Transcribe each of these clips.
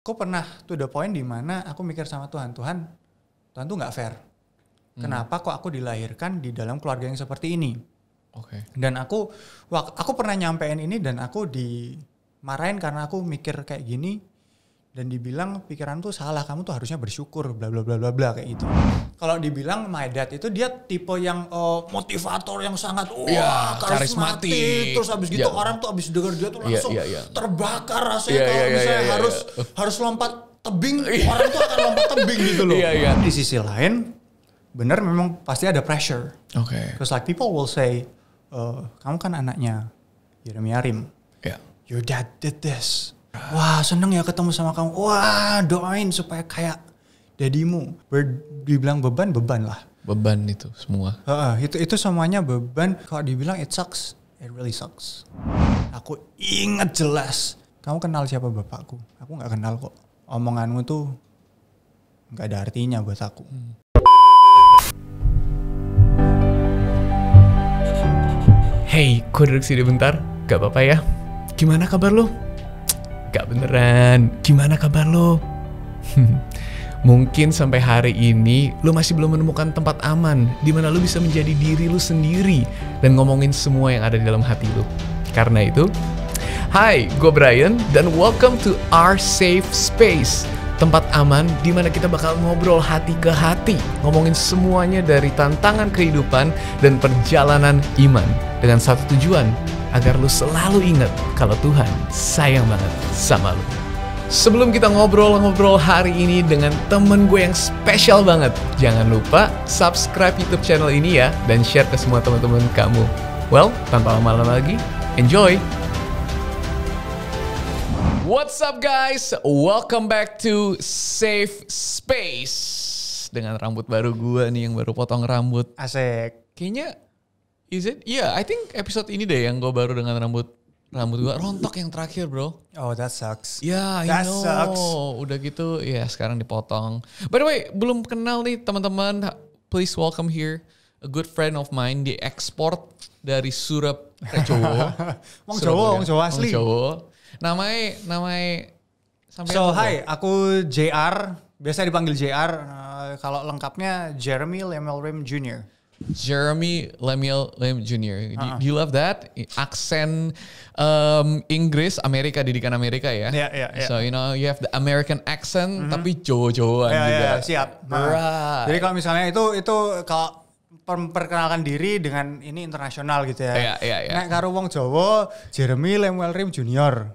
Kok pernah tuh the point di mana aku mikir sama Tuhan, Tuhan, Tuhan tuh nggak fair. Hmm. Kenapa kok aku dilahirkan di dalam keluarga yang seperti ini? Oke. Okay. Dan aku, aku pernah nyampein ini dan aku dimarahin karena aku mikir kayak gini dan dibilang pikiran tuh salah kamu tuh harusnya bersyukur bla bla bla bla bla kayak gitu kalau dibilang my dad itu dia tipe yang uh, motivator yang sangat wah ya, karismatik. terus abis gitu ya. orang tuh abis denger dia tuh iya, langsung ya, ya, ya. terbakar rasanya ya, kalau ya, misalnya ya, ya, harus iya. Oh. harus lompat tebing orang tuh akan lompat tebing gitu loh ya, ya. di sisi lain bener memang pasti ada pressure okay. terus like people will say uh, kamu kan anaknya Jeremy Arim yeah. your dad did this Wah seneng ya ketemu sama kamu. Wah doain supaya kayak dadimu. Ber dibilang beban, beban lah. Beban itu semua. Uh, itu itu semuanya beban. Kalau dibilang it sucks, it really sucks. Aku inget jelas. Kamu kenal siapa bapakku? Aku nggak kenal kok. Omonganmu tuh nggak ada artinya buat aku. Hmm. Hey, gue duduk sini bentar. Gak apa-apa ya. Gimana kabar lo? Gak beneran. Gimana kabar lo? Hmm, mungkin sampai hari ini lo masih belum menemukan tempat aman di mana lo bisa menjadi diri lo sendiri dan ngomongin semua yang ada di dalam hati lo. Karena itu, hai, gue Brian dan welcome to our safe space. Tempat aman di mana kita bakal ngobrol hati ke hati, ngomongin semuanya dari tantangan kehidupan dan perjalanan iman dengan satu tujuan, agar lu selalu ingat kalau Tuhan sayang banget sama lu. Sebelum kita ngobrol-ngobrol hari ini dengan temen gue yang spesial banget, jangan lupa subscribe YouTube channel ini ya dan share ke semua teman-teman kamu. Well, tanpa lama-lama lagi, enjoy! What's up guys? Welcome back to Safe Space. Dengan rambut baru gue nih yang baru potong rambut. Asik. Kayaknya Is it? Yeah, I think episode ini deh yang gue baru dengan rambut rambut gue rontok yang terakhir bro. Oh that sucks. Ya yeah, I that know. Sucks. Udah gitu ya yeah, sekarang dipotong. By the way belum kenal nih teman-teman. Please welcome here a good friend of mine di ekspor dari Surab cowo. Eh, Jawa. Wong Jawa, Wong Jawa asli. Wong Jawa. Namai namai sampai So hi, aku JR, biasa dipanggil JR. Uh, nah, kalau lengkapnya Jeremy Lemelrim Jr. Jeremy Lemuel Lem Jr. Uh-huh. Do you love that? Aksen um, Inggris, Amerika, didikan Amerika ya. Yeah, yeah, yeah. So you know you have the American accent mm-hmm. tapi jowo jawaan yeah, ya, juga. Yeah, siap. Nah. Right. Jadi kalau misalnya itu itu kalau perkenalkan diri dengan ini internasional gitu ya. Iya, iya, iya. Yeah. Ya. Nek karo wong Jawa, Jeremy Lemuel Rim Junior.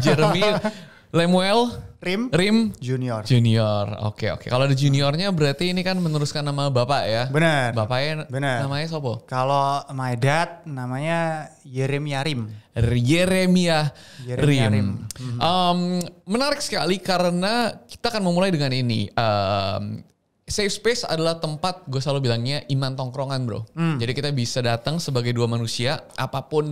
Jeremy Lemuel Rim. Rim Junior. Junior. Oke, oke. Kalau ada juniornya berarti ini kan meneruskan nama Bapak ya. Benar. Bapaknya Benar. namanya sopo? Kalau my dad namanya Yeremia Rim. Yeremia Rim. Rim. Mm-hmm. Um, menarik sekali karena kita akan memulai dengan ini. Um, safe space adalah tempat gue selalu bilangnya iman tongkrongan bro. Hmm. Jadi kita bisa datang sebagai dua manusia apapun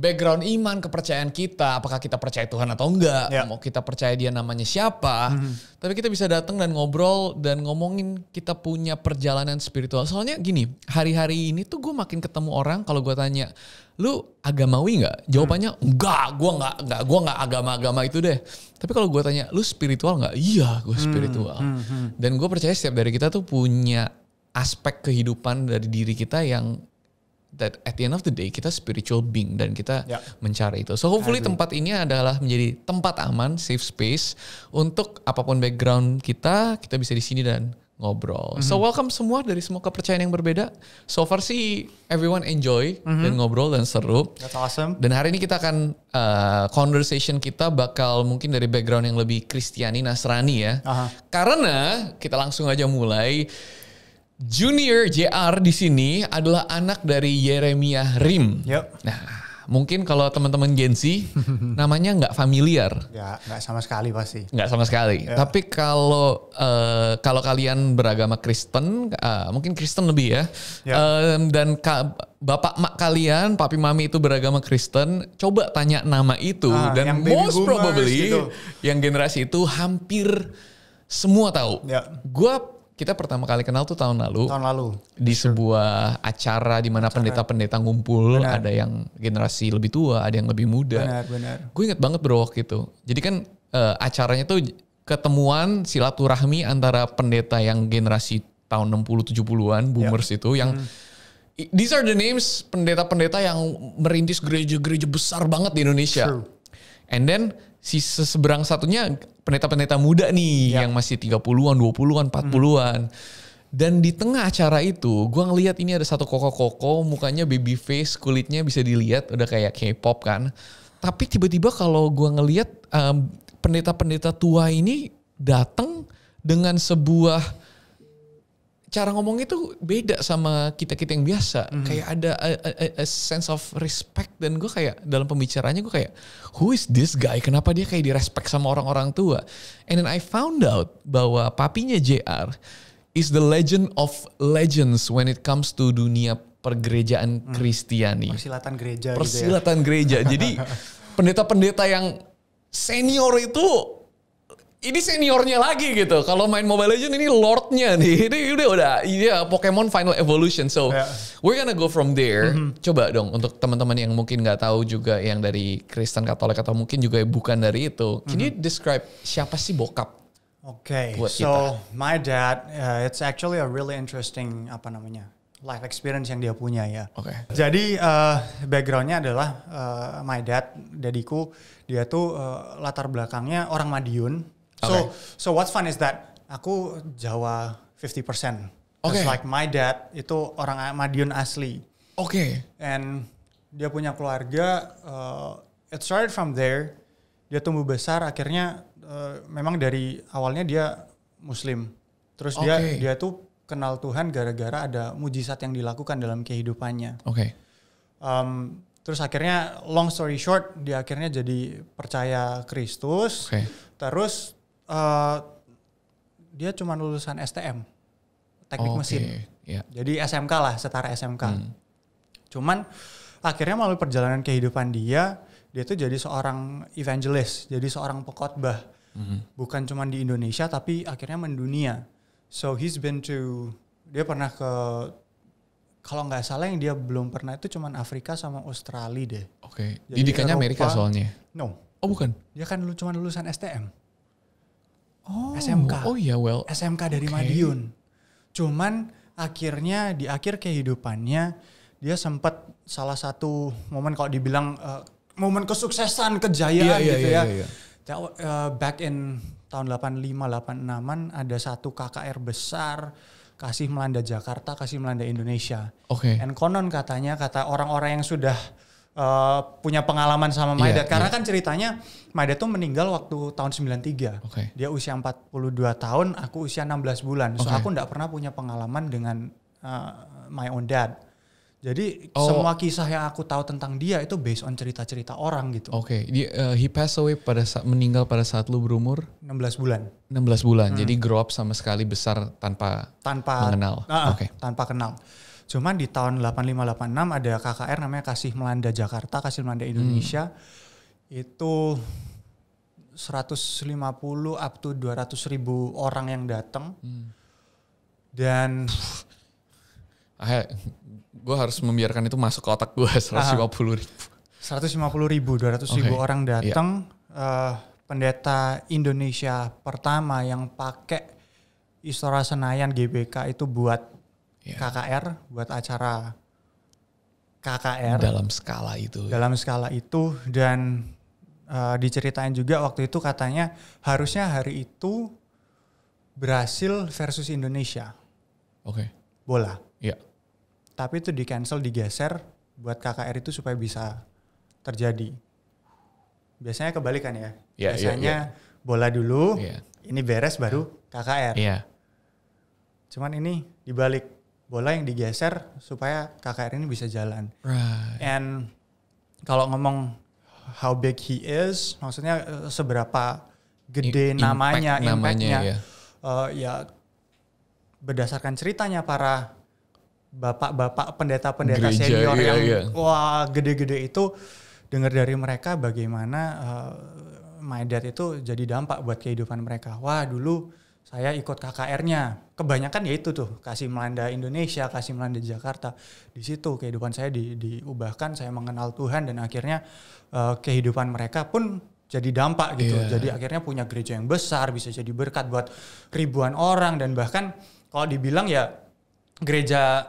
background iman kepercayaan kita apakah kita percaya Tuhan atau enggak yeah. mau kita percaya dia namanya siapa mm-hmm. tapi kita bisa datang dan ngobrol dan ngomongin kita punya perjalanan spiritual soalnya gini hari-hari ini tuh gue makin ketemu orang kalau gue tanya lu agamawi nggak jawabannya hmm. enggak gue nggak nggak gue nggak agama-agama itu deh tapi kalau gue tanya lu spiritual nggak iya gue mm, spiritual hmm. Hmm. dan gue percaya setiap dari kita tuh punya aspek kehidupan dari diri kita yang that at the end of the day kita spiritual being dan kita yeah. mencari itu. So hopefully tempat ini adalah menjadi tempat aman, safe space untuk apapun background kita, kita bisa di sini dan ngobrol. Mm -hmm. So mhm. welcome semua dari semua kepercayaan yang berbeda. So far sih everyone enjoy mm -hmm. dan ngobrol dan seru. That's awesome. Dan hari ini kita akan uh, conversation kita bakal mungkin dari background yang lebih Kristiani Nasrani ya. Uh -huh. Karena kita langsung aja mulai. Junior JR di sini adalah anak dari Yeremia Rim. Yep. Nah, mungkin kalau teman-teman Gen Z namanya nggak familiar. Ya, nggak sama sekali pasti. Nggak sama sekali. Yep. Tapi kalau uh, kalau kalian beragama Kristen, uh, mungkin Kristen lebih ya. Yep. Um, dan ka, bapak mak kalian, papi mami itu beragama Kristen, coba tanya nama itu ah, dan most probably gitu. yang generasi itu hampir semua tahu. Yep. Gua kita pertama kali kenal tuh tahun lalu. Tahun lalu. Di sure. sebuah acara di mana pendeta-pendeta ngumpul, benar. ada yang generasi lebih tua, ada yang lebih muda. Benar, benar. Gue inget banget bro waktu itu. Jadi kan uh, acaranya tuh ketemuan silaturahmi antara pendeta yang generasi tahun 60 70-an, ya. boomers yep. itu yang hmm. These are the names pendeta-pendeta yang merintis gereja-gereja besar banget di Indonesia. True. And then si seberang satunya pendeta-pendeta muda nih ya. yang masih 30-an, 20-an, 40-an. Hmm. Dan di tengah acara itu, gua ngelihat ini ada satu koko-koko, mukanya baby face, kulitnya bisa dilihat, udah kayak K-pop kan. Tapi tiba-tiba kalau gua ngelihat um, pendeta-pendeta tua ini datang dengan sebuah cara ngomongnya itu beda sama kita kita yang biasa. Mm. Kayak ada a, a, a sense of respect dan gue kayak dalam pembicaranya gue kayak who is this guy? Kenapa dia kayak direspek sama orang-orang tua? And then I found out bahwa papinya JR is the legend of legends when it comes to dunia pergerejaan hmm. Kristiani. Persilatan gereja. Persilatan gitu ya. gereja. Jadi pendeta-pendeta yang senior itu ini seniornya lagi gitu. Kalau main Mobile Legend ini lordnya nih. Ini udah udah ya Pokemon Final Evolution. So yeah. we're gonna go from there. Mm-hmm. Coba dong untuk teman-teman yang mungkin nggak tahu juga yang dari Kristen Katolik atau mungkin juga bukan dari itu. Can mm-hmm. you mhm. describe siapa sih bokap? Okay, so my dad uh, it's actually a really interesting apa namanya life experience yang dia punya ya. Oke. Okay. Jadi uh, backgroundnya adalah uh, my dad, dadiku dia tuh uh, latar belakangnya orang Madiun So okay. so what's fun is that aku Jawa 50%. Okay. It's like my dad itu orang Madiun asli. Oke. Okay. And dia punya keluarga uh, it started from there. Dia tumbuh besar akhirnya uh, memang dari awalnya dia muslim. Terus okay. dia dia tuh kenal Tuhan gara-gara ada mujizat yang dilakukan dalam kehidupannya. Oke. Okay. Um, terus akhirnya long story short dia akhirnya jadi percaya Kristus. Okay. Terus uh, dia cuma lulusan STM teknik okay. mesin yeah. jadi SMK lah setara SMK hmm. cuman akhirnya melalui perjalanan kehidupan dia dia tuh jadi seorang evangelist jadi seorang pekotbah hmm. bukan cuma di Indonesia tapi akhirnya mendunia so he's been to dia pernah ke kalau nggak salah yang dia belum pernah itu cuma Afrika sama Australia deh. Oke. Okay. Didikannya Eropa, Amerika soalnya. No. Oh bukan. Dia kan lu cuma lulusan STM. Oh. SMK. Oh iya, well. SMK dari okay. Madiun. Cuman akhirnya di akhir kehidupannya dia sempat salah satu momen kalau dibilang uh, momen kesuksesan, kejayaan yeah, yeah, gitu yeah, ya. Yeah, yeah. Uh, back in tahun 85 86-an ada satu KKR besar kasih melanda Jakarta, kasih melanda Indonesia. Oke. Okay. And konon katanya kata orang-orang yang sudah uh, punya pengalaman sama iya, My yeah, Karena yeah. kan ceritanya My tuh meninggal waktu tahun 93. Okay. Dia usia 42 tahun, aku usia 16 bulan. So aku nggak pernah punya pengalaman dengan uh, my own dad. Jadi oh. semua kisah yang aku tahu tentang dia itu based on cerita-cerita orang gitu. Oke, okay. uh, eh, he passed away pada saat meninggal pada saat lu berumur 16 bulan. 16 bulan. Hmm. Jadi grow up sama sekali besar tanpa tanpa mengenal. Uh, Oke. Okay. Tanpa kenal. Cuman di tahun 8586 ada KKR namanya Kasih Melanda Jakarta, Kasih Melanda hmm. Indonesia. Hmm. Itu 150 up to 200 ribu orang yang datang. Hmm. Dan gue harus membiarkan itu masuk ke otak gue 150 ribu. 150 ribu, 200 okay. ribu orang iya. datang. Yeah. Uh, pendeta Indonesia pertama yang pakai Istora Senayan GBK itu buat yeah. KKR buat acara KKR dalam skala itu ya. dalam skala itu dan uh, diceritain juga waktu itu katanya harusnya hari itu Brasil versus Indonesia oke okay. bola ya yeah. tapi itu di cancel digeser buat KKR itu supaya bisa terjadi biasanya kebalikan ya yeah, ya, biasanya yeah, yeah. bola dulu yeah. ini beres baru KKR yeah. cuman ini dibalik bola yang digeser supaya KKR ini bisa jalan. Right. And kalau ngomong how big he is, maksudnya eh, seberapa gede Impact namanya, impactnya, ya. Uh, ya berdasarkan ceritanya para bapak-bapak pendeta-pendeta senior iya, yang iya. wah gede-gede itu dengar dari mereka bagaimana uh, my dad itu jadi dampak buat kehidupan mereka. Wah dulu saya ikut KKR-nya. Kebanyakan ya itu tuh, kasih melanda Indonesia, kasih melanda Jakarta. Di situ kehidupan saya di, diubahkan, saya mengenal Tuhan dan akhirnya uh, kehidupan mereka pun jadi dampak gitu. Yeah. Jadi akhirnya punya gereja yang besar, bisa jadi berkat buat ribuan orang dan bahkan kalau dibilang ya gereja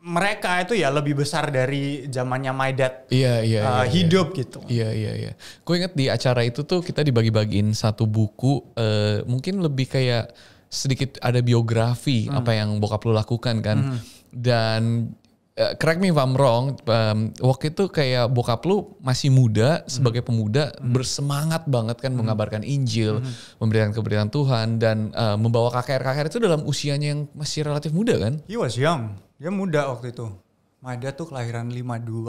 mereka itu ya lebih besar dari zamannya my dad iya, iya, uh, iya, hidup iya. gitu. Iya iya iya. Gue inget di acara itu tuh kita dibagi-bagiin satu buku uh, mungkin lebih kayak sedikit ada biografi hmm. apa yang bokap lu lakukan kan hmm. dan uh, correct me if I'm wrong um, waktu itu kayak bokap lu masih muda hmm. sebagai pemuda hmm. bersemangat banget kan hmm. mengabarkan Injil, hmm. memberikan Tuhan dan uh, membawa kakek-kakek itu dalam usianya yang masih relatif muda kan? He was young. Dia muda waktu itu. Maida tuh kelahiran 52.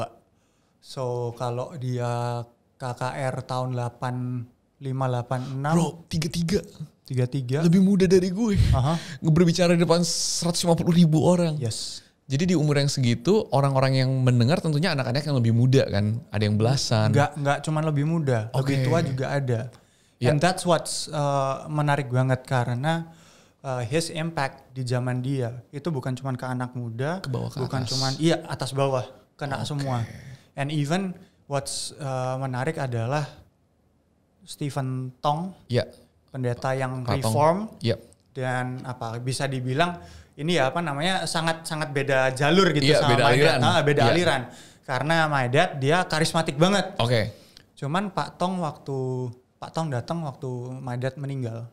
So kalau dia KKR tahun 8586 Bro, 33. 33. Lebih muda dari gue. Aha. Berbicara di depan 150 ribu orang. Yes. Jadi di umur yang segitu orang-orang yang mendengar tentunya anak-anak yang lebih muda kan, ada yang belasan. Enggak enggak cuma lebih muda, okay. lebih tua juga ada. Yeah. And that's what's uh, menarik banget karena uh, his impact di zaman dia itu bukan cuma ke anak muda, ke bawah ke bukan cuma iya atas bawah kena okay. semua. And even what's uh, menarik adalah Stephen Tong, yeah. pendeta yang Katong. reform yeah. dan apa bisa dibilang ini ya apa namanya sangat sangat beda jalur gitu yeah, sama beda aliran. dad, nah, beda yeah. aliran karena my dad dia karismatik banget. Oke. Okay. Cuman Pak Tong waktu Pak Tong datang waktu my dad meninggal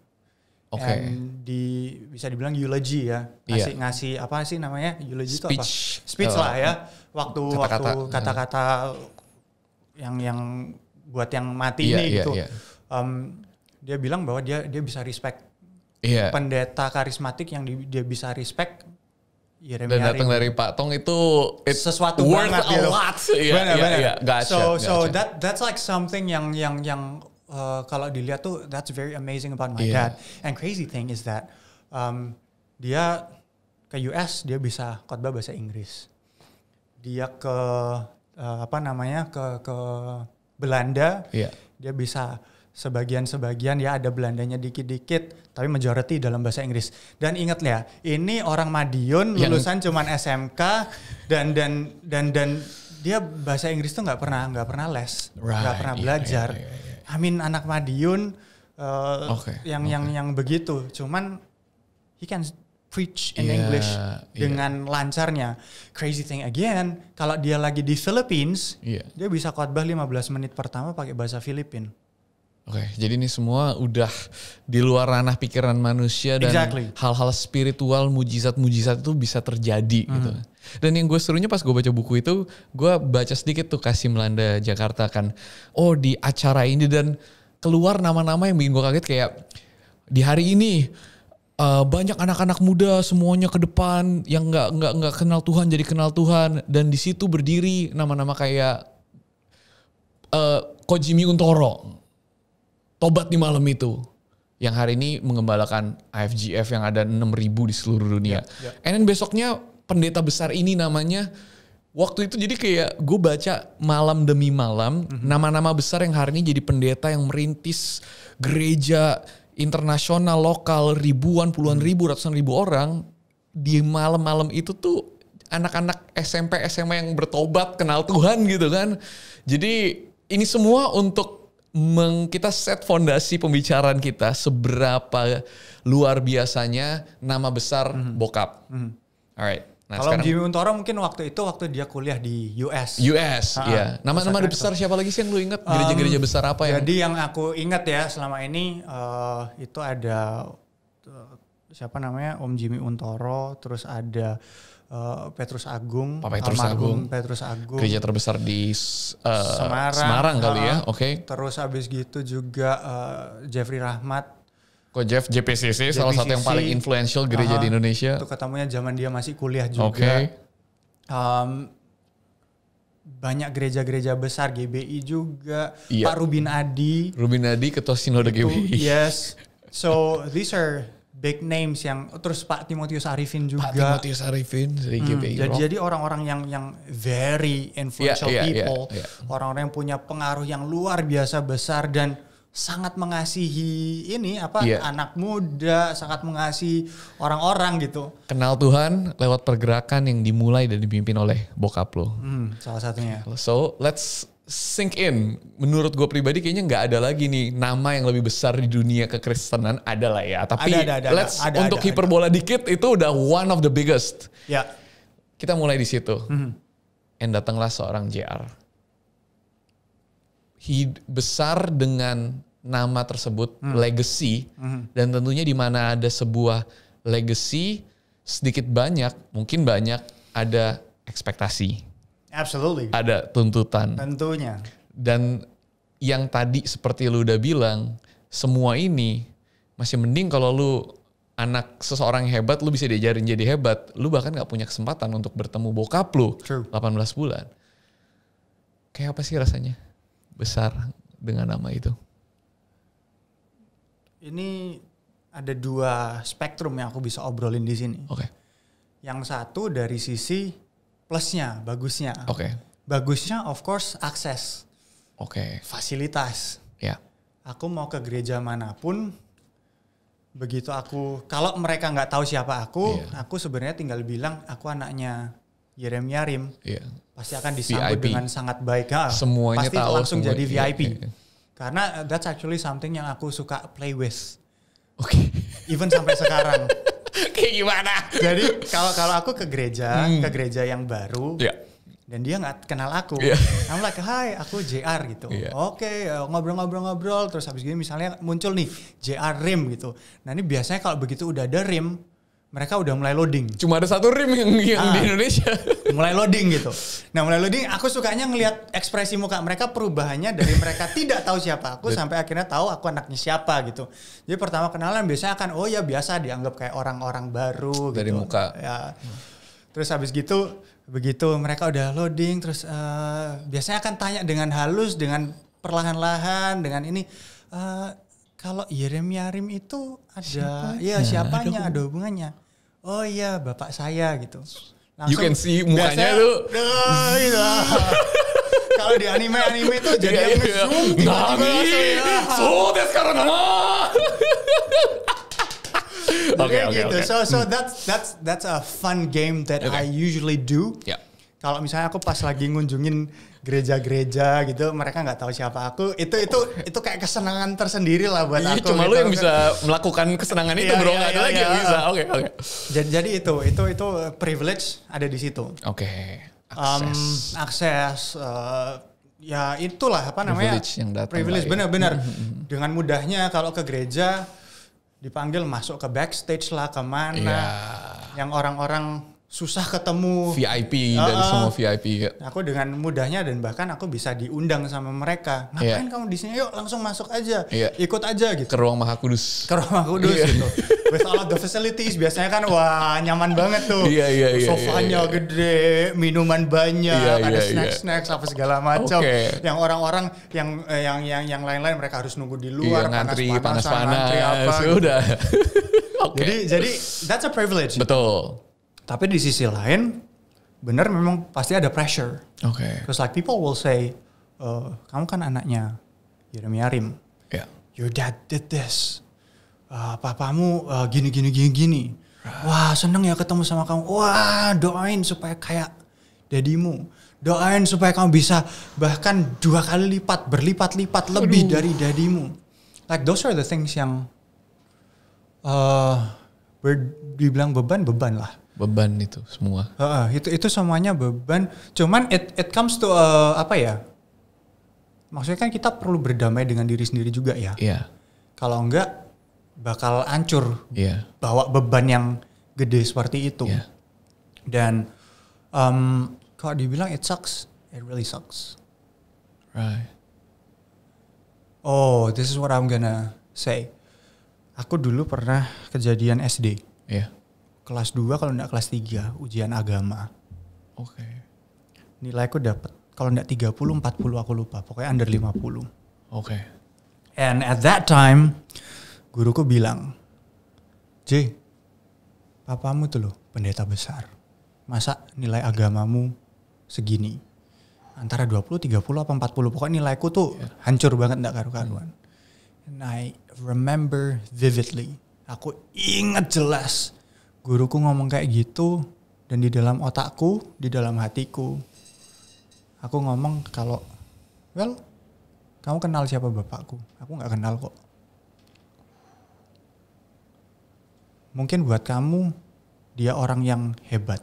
Okay. And di bisa dibilang eulogy ya. Ngasih yeah. ngasih apa sih namanya? Eulogy Speech. itu apa? Speech uh, lah ya. Waktu kata-kata. waktu iya. kata-kata yang yang buat yang mati yeah, ini yeah, gitu. Yeah. Iya. Um, dia bilang bahwa dia dia bisa respect. Yeah. Pendeta karismatik yang di, dia bisa respect Yeremia ya Dan datang dari Pak Tong itu it sesuatu worth banget a gitu. lot. Yeah, benar, yeah, benar. Yeah, gotcha, so gotcha. so that that's like something yang yang yang Uh, kalau dilihat tuh that's very amazing about my yeah. dad. And crazy thing is that um, dia ke US dia bisa khotbah bahasa Inggris. Dia ke uh, apa namanya ke ke Belanda. Yeah. Dia bisa sebagian-sebagian ya ada Belandanya dikit-dikit tapi majority dalam bahasa Inggris. Dan ingat ya, ini orang Madiun lulusan Yang... cuman SMK dan dan dan dan dia bahasa Inggris tuh nggak pernah nggak pernah les, nggak right, pernah yeah, belajar. Yeah, yeah, yeah. Amin anak Madiun uh, eh, okay. yang okay. yang yang begitu. Cuman he can preach in yeah, English iya. dengan yeah. lancarnya. Crazy thing again, kalau dia lagi di Philippines, yeah. dia bisa khotbah 15 menit pertama pakai bahasa Filipin. Oke, okay, jadi ini semua udah di luar ranah pikiran manusia dan hal-hal exactly. spiritual, mujizat-mujizat itu bisa terjadi mm gitu. Hmm. Dan yang gue serunya pas gue baca buku itu, gue baca sedikit tuh Kasih Melanda Jakarta kan. Oh di acara ini dan keluar nama-nama yang bikin gue kaget kayak di hari ini uh, banyak anak-anak muda semuanya ke depan yang nggak nggak nggak kenal Tuhan jadi kenal Tuhan dan di situ berdiri nama-nama kayak uh, Kojimi Untoro, Tobat di malam itu, yang hari ini mengembalakan AFGF yang ada 6000 di seluruh dunia. Yeah, yeah. And then besoknya pendeta besar ini namanya waktu itu jadi kayak gue baca malam demi malam mm-hmm. nama-nama besar yang hari ini jadi pendeta yang merintis gereja internasional lokal ribuan puluhan ribu ratusan ribu orang di malam-malam itu tuh anak-anak SMP SMA yang bertobat kenal Tuhan gitu kan jadi ini semua untuk meng, kita set fondasi pembicaraan kita seberapa luar biasanya nama besar mm-hmm. bokap mm-hmm. alright Nah, Kalau Jimmy Untoro mungkin waktu itu waktu dia kuliah di US. US, uh, iya. Nama-nama besar siapa lagi sih yang lu ingat? Gereja-gereja besar apa ya? Jadi yang aku ingat ya selama ini uh, itu ada uh, siapa namanya Om Jimmy Untoro, terus ada uh, Petrus Agung, Pak Petrus Agung, Petrus Agung, gereja terbesar di uh, Semarang, Semarang kali uh, ya, oke. Okay. Terus habis gitu juga uh, Jeffrey Rahmat Oh Jeff JPCC, JPCC salah satu yang paling influential gereja uh, di Indonesia. Itu ketemunya zaman dia masih kuliah juga. Oke. Okay. Um, banyak gereja-gereja besar GBI juga. Iya. Pak Rubin Adi. Rubin Adi ketua sinode GBI. Yes. So these are big names yang oh, terus Pak Timotius Arifin juga. Pak Timotius Arifin dari GBI. Hmm, jadi jadi orang-orang yang yang very iya, influential yeah, yeah, people, yeah, yeah. Orang -orang yang punya pengaruh yang luar biasa besar dan sangat mengasihi ini apa yeah. anak muda, sangat mengasihi orang-orang gitu. Kenal Tuhan lewat pergerakan yang dimulai dan dipimpin oleh bokap lo. Hmm, salah satunya. So let's sink in. Menurut gue pribadi kayaknya nggak ada lagi nih nama yang lebih besar di dunia kekristenan adalah ya. Tapi ada, ada, ada, let's ada, ada, untuk ada, hiperbola dikit itu udah one of the biggest. Ya. Yeah. Kita mulai di situ. Hmm. And datanglah seorang JR hid besar dengan nama tersebut hmm. legacy hmm. dan tentunya di mana ada sebuah legacy sedikit banyak mungkin banyak ada ekspektasi absolutely ada tuntutan tentunya dan yang tadi seperti lu udah bilang semua ini masih mending kalau lu anak seseorang yang hebat lu bisa diajarin jadi hebat lu bahkan nggak punya kesempatan untuk bertemu bokap lu True. 18 bulan kayak apa sih rasanya besar dengan nama itu? Ini ada dua spektrum yang aku bisa obrolin di sini. Oke. Okay. Yang satu dari sisi plusnya, bagusnya. Oke. Okay. Bagusnya of course akses. Oke. Okay. Fasilitas. Ya. Yeah. Aku mau ke gereja manapun begitu aku kalau mereka nggak tahu siapa aku, yeah. aku sebenarnya tinggal bilang aku anaknya Yerem Rim iya. yeah. pasti akan disambut VIP. dengan sangat baik. Ha, ah, Semuanya pasti tahu, langsung semua, jadi VIP. Yeah, yeah. Karena uh, that's actually something yang aku suka play with. Oke. Okay. Even sampai sekarang. Kayak gimana? Jadi kalau kalau aku ke gereja, hmm. ke gereja yang baru, yeah dan dia nggak kenal aku. Yeah. I'm like, "Hai, aku JR" gitu. Yeah. Oke, okay, eh, ngobrol-ngobrol-ngobrol terus habis gini misalnya muncul nih JR Rim gitu. Nah, ini biasanya kalau begitu udah ada Rim, mereka udah mulai loading. Cuma ada satu rim yang, yang nah, di Indonesia. Mulai loading gitu. Nah mulai loading, aku sukanya ngelihat ekspresi muka mereka perubahannya dari mereka tidak tahu siapa aku sampai akhirnya tahu aku anaknya siapa gitu. Jadi pertama kenalan biasanya akan oh ya biasa dianggap kayak orang-orang baru. Dari gitu. Dari muka. Ya. Terus habis gitu begitu mereka udah loading, terus uh, biasanya akan tanya dengan halus, dengan perlahan-lahan, dengan ini. Eh, kalau Yeremia Rim itu ada siapa? ya siapanya ada, hubungannya. Oh iya bapak saya gitu. Langsung, you can see mukanya lu. Gitu. kalau di anime anime itu jadi iya, yang iya, iya. zoom So that's karena Oke oke gitu. oke. So so hmm. that's that's that's a fun game that okay. I usually do. Yeah. Kalau misalnya aku pas lagi ngunjungin gereja-gereja gitu mereka nggak tahu siapa aku itu itu itu kayak kesenangan tersendiri lah buat iya, aku cuma gitu. lu yang bisa melakukan kesenangan itu iya, bro iya, nggak ada iya, lagi yang bisa oke okay, oke okay. jadi jadi itu itu itu privilege ada di situ oke okay. akses um, akses uh, ya itulah apa namanya privilege yang datang privilege ya. benar-benar mm-hmm, mm-hmm. dengan mudahnya kalau ke gereja dipanggil masuk ke backstage lah kemana yeah. yang orang-orang susah ketemu VIP uh, dan semua VIP. Aku dengan mudahnya dan bahkan aku bisa diundang sama mereka. Iya. Ngapain yeah. kamu di sini? Yuk langsung masuk aja, yeah. ikut aja gitu. Ke ruang Maha Kudus. Ke ruang Maha Kudus yeah. gitu. With all the facilities biasanya kan wah nyaman banget tuh. Iya yeah, iya yeah, iya. Sofanya yeah, yeah. gede, minuman banyak, yeah, ada yeah, iya. snack-snack yeah. apa segala macam. Okay. Yang orang-orang yang eh, yang yang yang lain-lain mereka harus nunggu di luar yeah, ngantri, panas-panas, panas-panas, panas, apa. Sudah. Ya gitu. okay. Jadi jadi that's a privilege. Betul tapi di sisi lain, benar memang pasti ada pressure. Oke. Okay. Because like people will say, uh, kamu kan anaknya Yeremia Rim. Yeah. Your dad did this. Uh, papamu uh, gini gini gini gini. Right. Wah seneng ya ketemu sama kamu. Wah doain supaya kayak dadimu. Doain supaya kamu bisa bahkan dua kali lipat, berlipat-lipat lebih Aduh. dari dadimu. Like those are the things yang uh, ber, dibilang beban beban lah beban itu semua. Uh, itu itu semuanya beban. Cuman it it comes to uh, apa ya? Maksudnya kan kita perlu berdamai dengan diri sendiri juga ya. Iya. Kalau enggak bakal hancur. Iya. Bawa beban yang gede seperti itu. Yeah. Dan um, kalau dibilang it sucks, it really sucks. Right. Oh, this is what I'm gonna say. Aku dulu pernah kejadian SD. Iya. Yeah kelas 2 kalau enggak kelas 3 ujian agama. Oke. Okay. Nilaiku dapat kalau enggak 30 40 aku lupa, pokoknya under 50. Oke. Okay. And at that time guruku bilang, "J, papamu tuh loh pendeta besar. Masa nilai agamamu segini?" Antara 20, 30 apa 40. Pokoknya nilaiku tuh yeah. hancur banget enggak karu-karuan. Hmm. And I remember vividly. Aku ingat jelas guruku ngomong kayak gitu dan di dalam otakku, di dalam hatiku aku ngomong kalau well kamu kenal siapa bapakku? Aku nggak kenal kok. Mungkin buat kamu dia orang yang hebat.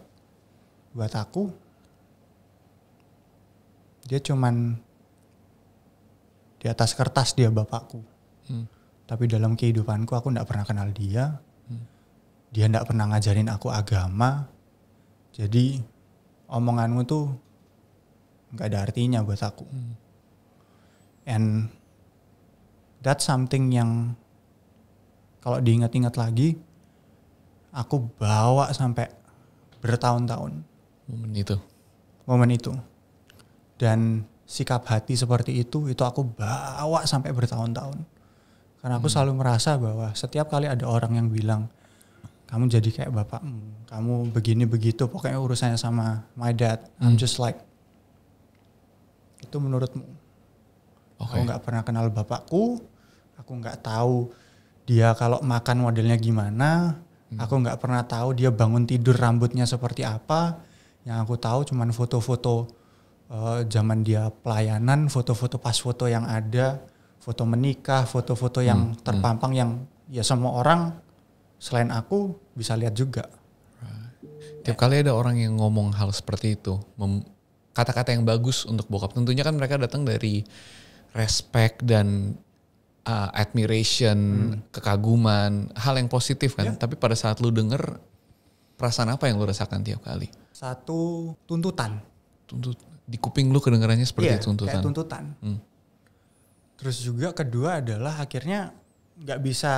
Buat aku dia cuman di atas kertas dia bapakku. Hmm. Tapi dalam kehidupanku aku nggak pernah kenal dia, dia tidak pernah ngajarin aku agama jadi omonganmu tuh nggak ada artinya buat aku hmm. and that something yang kalau diingat-ingat lagi aku bawa sampai bertahun-tahun momen itu momen itu dan sikap hati seperti itu itu aku bawa sampai bertahun-tahun karena aku hmm. selalu merasa bahwa setiap kali ada orang yang bilang kamu jadi kayak bapakmu kamu begini begitu pokoknya urusannya sama my dad hmm. I'm just like itu menurutmu okay. aku nggak pernah kenal bapakku aku nggak tahu dia kalau makan modelnya gimana hmm. aku nggak pernah tahu dia bangun tidur rambutnya seperti apa yang aku tahu cuman foto-foto uh, zaman dia pelayanan foto-foto pas foto yang ada foto menikah foto-foto yang hmm. hmm. terpampang hmm. yang ya semua orang selain aku bisa lihat juga. Right. Tiap kali ada orang yang ngomong hal seperti itu, kata-kata yang bagus untuk bokap, tentunya kan mereka datang dari respect dan uh, admiration, hmm. kekaguman, hal yang positif kan. Yeah. Tapi pada saat lu denger, perasaan apa yang lu rasakan tiap kali? Satu tuntutan. Tuntut di kuping lu kedengarannya seperti yeah, tuntutan. Kayak tuntutan. Hmm. Terus juga kedua adalah akhirnya nggak bisa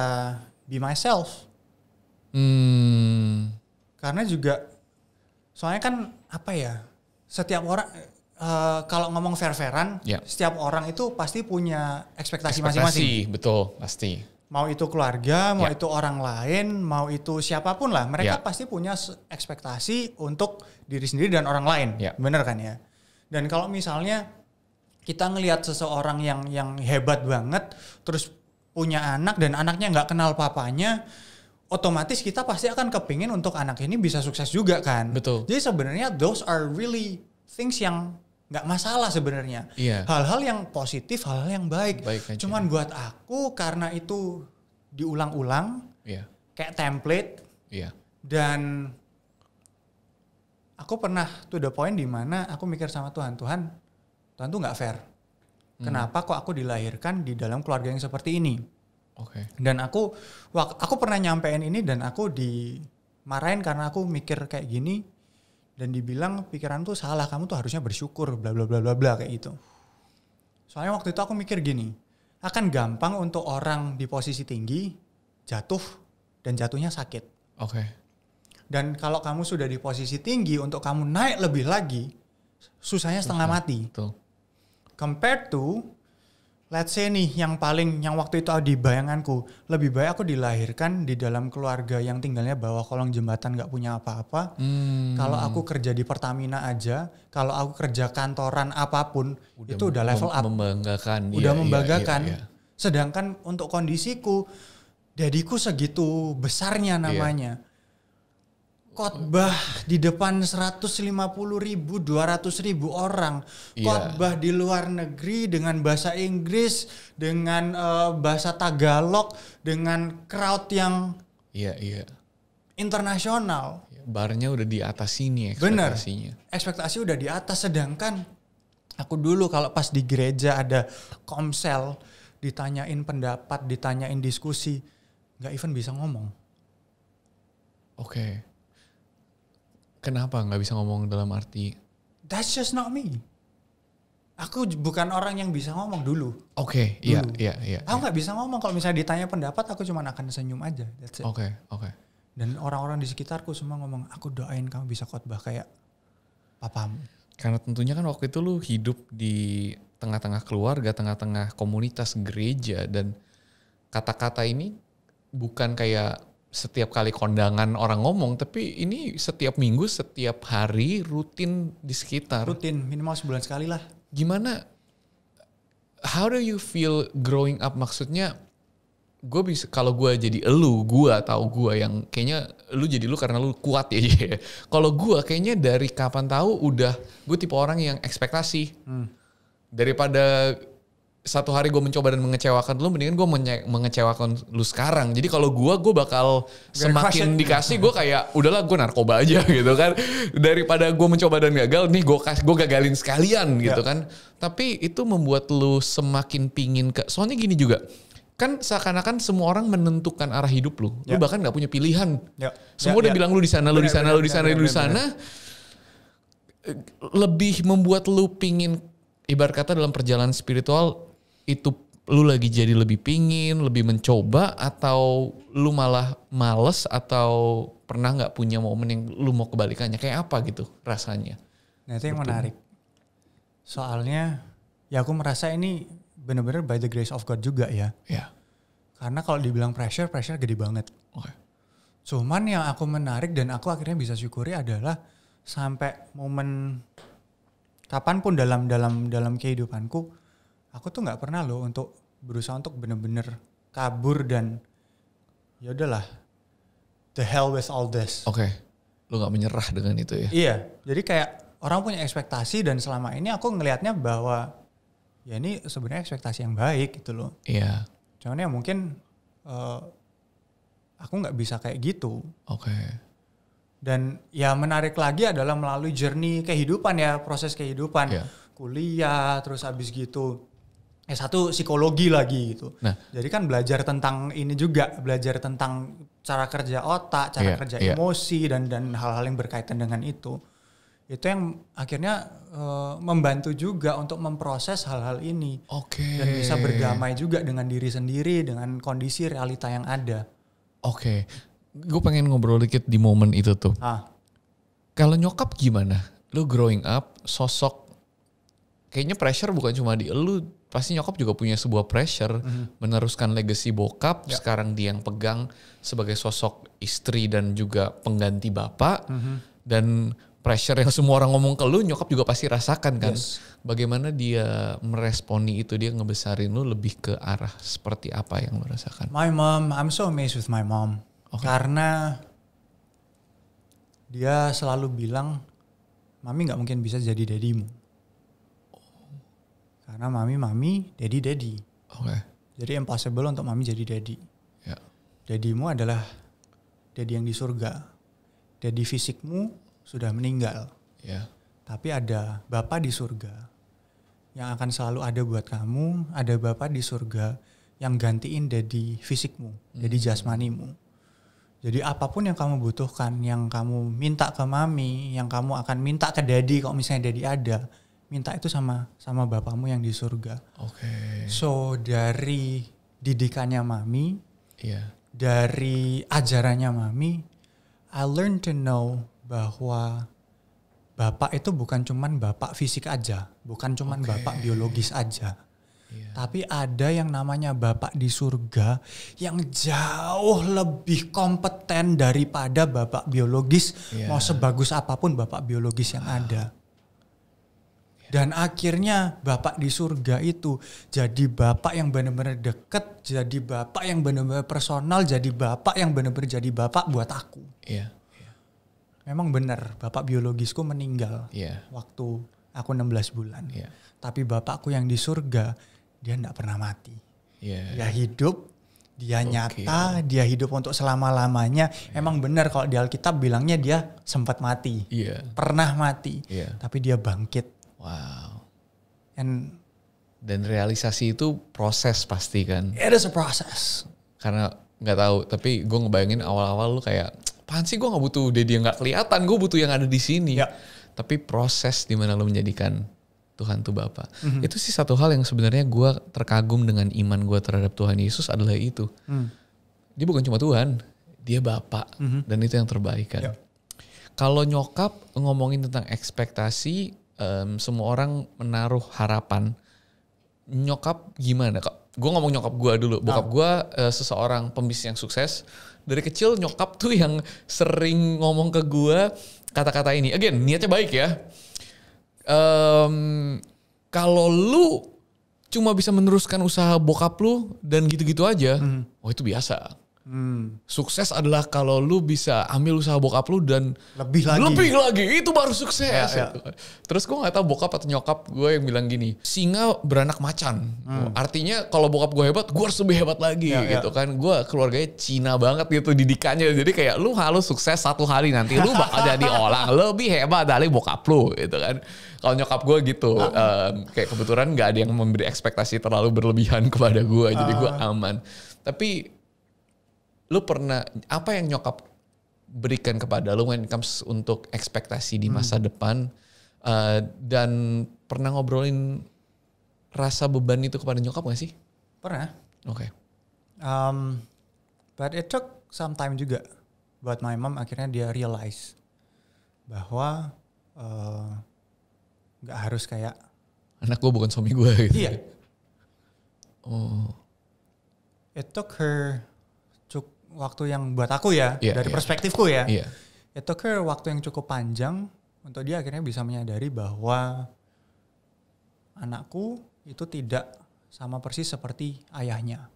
be myself. Hmm. Karena juga soalnya kan apa ya? Setiap orang uh, kalau ngomong fair-fairan, yeah. setiap orang itu pasti punya ekspektasi masing-masing. Betul, pasti. Mau itu keluarga, mau yeah. itu orang lain, mau itu siapapun lah, mereka yeah. pasti punya ekspektasi untuk diri sendiri dan orang lain. Yeah. Bener kan ya? Dan kalau misalnya kita ngelihat seseorang yang yang hebat banget, terus punya anak dan anaknya nggak kenal papanya, otomatis kita pasti akan kepingin untuk anak ini bisa sukses juga kan. Betul. Jadi sebenarnya those are really things yang nggak masalah sebenarnya. Iya. Hal-hal yang positif, hal-hal yang baik. baik aja. Cuman buat aku karena itu diulang-ulang, iya. kayak template. Iya. Dan aku pernah to the point di mana aku mikir sama Tuhan, Tuhan, Tuhan tuh nggak fair. Hmm. Kenapa kok aku dilahirkan di dalam keluarga yang seperti ini? Oke. Okay. Dan aku aku pernah nyampein ini dan aku dimarahin karena aku mikir kayak gini dan dibilang pikiran tuh salah, kamu tuh harusnya bersyukur bla bla bla bla bla kayak gitu. Soalnya waktu itu aku mikir gini, akan gampang untuk orang di posisi tinggi jatuh dan jatuhnya sakit. Oke. Okay. Dan kalau kamu sudah di posisi tinggi untuk kamu naik lebih lagi, susahnya setengah Susah. mati. Betul. Compared to let's say nih yang paling yang waktu itu di bayanganku lebih baik aku dilahirkan di dalam keluarga yang tinggalnya bawah kolong jembatan nggak punya apa-apa hmm. kalau aku kerja di Pertamina aja kalau aku kerja kantoran apapun udah itu udah level up membanggakan udah iya, iya membanggakan iya, iya, iya. sedangkan untuk kondisiku dadiku segitu besarnya iya. namanya iya khotbah di depan 150 ribu, 200 ribu orang, iya. khotbah yeah. di luar negeri dengan bahasa Inggris, dengan uh, bahasa Tagalog, dengan crowd yang iya yeah, iya yeah. internasional. Iya, barnya udah di atas sini ekspektasinya. Bener, ekspektasi udah di atas. Sedangkan aku dulu kalau pas di gereja ada komsel, ditanyain pendapat, ditanyain diskusi, nggak even bisa ngomong. Oke. Okay Kenapa nggak bisa ngomong dalam arti? That's just not me. Aku bukan orang yang bisa ngomong dulu. Oke, iya, iya, iya. Aku iya. nggak yeah. bisa ngomong kalau misalnya ditanya pendapat, aku cuma akan senyum aja. oke Oke, okay, oke. Okay. Dan orang-orang di sekitarku semua ngomong, aku doain kamu bisa khotbah kayak papamu. Karena tentunya kan waktu itu lu hidup di tengah-tengah keluarga, tengah-tengah komunitas gereja dan kata-kata ini bukan kayak setiap kali kondangan orang ngomong, tapi ini setiap minggu, setiap hari rutin di sekitar. Rutin, minimal sebulan sekali lah. Gimana? How do you feel growing up? Maksudnya, gue bisa kalau gue jadi elu, gue tahu gue yang kayaknya lu jadi lu karena lu kuat ya. kalau gue kayaknya dari kapan tahu udah gue tipe orang yang ekspektasi. Hmm. Daripada satu hari gue mencoba dan mengecewakan lu mendingan gue mengecewakan lu sekarang jadi kalau gue gue bakal semakin dikasih gue kayak udahlah gue narkoba aja gitu kan daripada gue mencoba dan gagal nih gue gue gagalin sekalian ya. gitu kan tapi itu membuat lu semakin pingin ke soalnya gini juga kan seakan-akan semua orang menentukan arah hidup lu yeah. lu ya. bahkan nggak punya pilihan yeah. semua ya, udah bilang lu di sana lu di sana lu di sana lu di sana eh, lebih membuat lu pingin ibarat kata dalam perjalanan spiritual itu lu lagi jadi lebih pingin, lebih mencoba atau lu malah males atau pernah nggak punya momen yang lu mau kebalikannya kayak apa gitu rasanya? Nah itu yang Betul. menarik. Soalnya ya aku merasa ini benar-benar by the grace of God juga ya. Ya. Karena kalau dibilang pressure, pressure gede banget. Oke. Okay. Cuman yang aku menarik dan aku akhirnya bisa syukuri adalah sampai momen kapanpun dalam dalam dalam kehidupanku aku tuh nggak pernah loh untuk berusaha untuk bener-bener kabur dan ya udahlah the hell with all this. Oke. Okay. Lo nggak menyerah dengan itu ya? Iya. Jadi kayak orang punya ekspektasi dan selama ini aku ngelihatnya bahwa ya ini sebenarnya ekspektasi yang baik gitu loh. Iya. Cuman ya mungkin uh, aku nggak bisa kayak gitu. Oke. Okay. Dan ya menarik lagi adalah melalui journey kehidupan ya proses kehidupan. Iya. Kuliah terus habis gitu Eh, satu psikologi lagi gitu. Nah. Jadi kan belajar tentang ini juga, belajar tentang cara kerja otak, cara yeah, kerja yeah. emosi dan dan hal-hal yang berkaitan dengan itu. Itu yang akhirnya uh, membantu juga untuk memproses hal-hal ini. Oke. Okay. Dan bisa berdamai juga dengan diri sendiri, dengan kondisi realita yang ada. Oke. Okay. Gue pengen ngobrol dikit di momen itu tuh. Ah. Kalau nyokap gimana? Lu growing up sosok kayaknya pressure bukan cuma di lu pasti nyokap juga punya sebuah pressure mm-hmm. meneruskan legacy bokap yeah. sekarang dia yang pegang sebagai sosok istri dan juga pengganti bapak mm-hmm. dan pressure yang semua orang ngomong ke lu nyokap juga pasti rasakan kan yes. bagaimana dia meresponi itu dia ngebesarin lu lebih ke arah seperti apa yang lu rasakan my mom I'm so amazed with my mom okay. karena dia selalu bilang mami nggak mungkin bisa jadi dadimu karena mami mami, daddy daddy. Oke. Okay. Jadi impossible untuk mami jadi daddy. Ya. Yeah. adalah daddy yang di surga. Daddy fisikmu sudah meninggal. Ya. Tapi ada bapak di surga yang akan selalu ada buat kamu, ada bapak di surga yang gantiin daddy fisikmu, hmm. jasmanimu. Jadi apapun yang kamu butuhkan, yang kamu minta ke mami, yang kamu akan minta ke daddy kalau misalnya daddy ada, minta itu sama sama bapakmu yang di surga. Oke. Okay. So dari didikannya mami, yeah. dari ajarannya mami, I learn to know bahwa bapak itu bukan cuman bapak fisik aja, bukan cuman okay. bapak biologis aja. Yeah. Tapi ada yang namanya Bapak di surga yang jauh lebih kompeten daripada Bapak biologis. Yeah. Mau sebagus apapun Bapak biologis yang ada. Dan akhirnya Bapak di surga itu jadi Bapak yang benar-benar deket, jadi Bapak yang benar-benar personal, jadi Bapak yang benar-benar jadi Bapak buat aku. Iya. Memang benar, Bapak biologisku meninggal iya. waktu aku 16 bulan. Iya. Tapi Bapakku yang di surga, dia tidak pernah mati. Iya. Dia hidup, dia okay. nyata, dia hidup untuk selama-lamanya. Yeah. Emang benar kalau di Alkitab bilangnya dia sempat mati, yeah. pernah mati, yeah. tapi dia bangkit Wow. And dan realisasi itu proses pasti kan? It is a process. Karena nggak tahu, tapi gue ngebayangin awal-awal lu kayak, pan sih gue nggak butuh dia yang nggak kelihatan, gue butuh yang ada di sini. Yeah. Tapi proses dimana lu menjadikan Tuhan tuh Bapa. Mm -hmm. Itu sih satu hal yang sebenarnya gue terkagum dengan iman gue terhadap Tuhan Yesus adalah itu. Mm. Dia bukan cuma Tuhan, dia Bapa mm -hmm. dan itu yang terbaik kan. Yeah. Kalau nyokap ngomongin tentang ekspektasi, um, semua orang menaruh harapan nyokap gimana kok Gue ngomong nyokap gue dulu. Bokap ah. gue uh, seseorang pembisnis yang sukses. Dari kecil nyokap tuh yang sering ngomong ke gue kata-kata ini. Again niatnya baik ya. Um, Kalau lu cuma bisa meneruskan usaha bokap lu dan gitu-gitu aja, hmm. oh itu biasa Hmm. Sukses adalah kalau lu bisa ambil usaha bokap lu dan lebih lagi. Lebih lagi, itu baru sukses. Ya, ya. Terus gue nggak tahu bokap atau nyokap gue yang bilang gini, singa beranak macan. Hmm. Artinya kalau bokap gue hebat, gue harus lebih hebat lagi ya, ya. gitu ya. kan. Gue keluarganya Cina banget gitu didikannya. Jadi kayak lu halus sukses satu hari nanti lu bakal jadi orang lebih hebat dari bokap lu gitu kan. Kalau nyokap gue gitu, um, kayak kebetulan nggak ada yang memberi ekspektasi terlalu berlebihan kepada gue. Jadi gue ah. aman. Tapi lu pernah apa yang nyokap berikan kepada lu when it comes untuk ekspektasi di masa hmm. depan uh, dan pernah ngobrolin rasa beban itu kepada nyokap gak sih? Pernah. Oke. Okay. Um, but it took some time juga buat my mom akhirnya dia realize bahwa eh, nggak uh, gak harus kayak anak gue bukan suami gue gitu. Iya. Oh. It took her waktu yang buat aku ya yeah, dari yeah. perspektifku ya yeah. itu ke waktu yang cukup panjang untuk dia akhirnya bisa menyadari bahwa anakku itu tidak sama persis seperti ayahnya.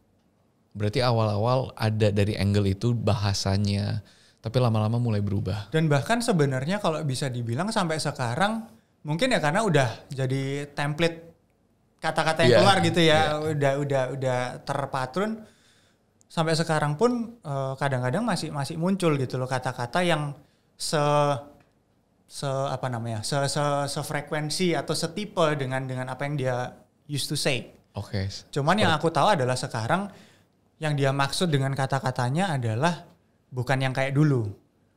Berarti awal-awal ada dari angle itu bahasanya, tapi lama-lama mulai berubah. Dan bahkan sebenarnya kalau bisa dibilang sampai sekarang mungkin ya karena udah jadi template kata-kata yang yeah, keluar gitu ya, yeah. udah udah udah terpatrun sampai sekarang pun eh, kadang-kadang uh, masih masih muncul gitu loh kata-kata yang se se apa namanya se se frekuensi atau setipe dengan dengan apa yang dia used to say. Oke. Okay. Cuman yang oh. aku tahu adalah sekarang yang dia maksud dengan kata-katanya adalah bukan yang kayak dulu.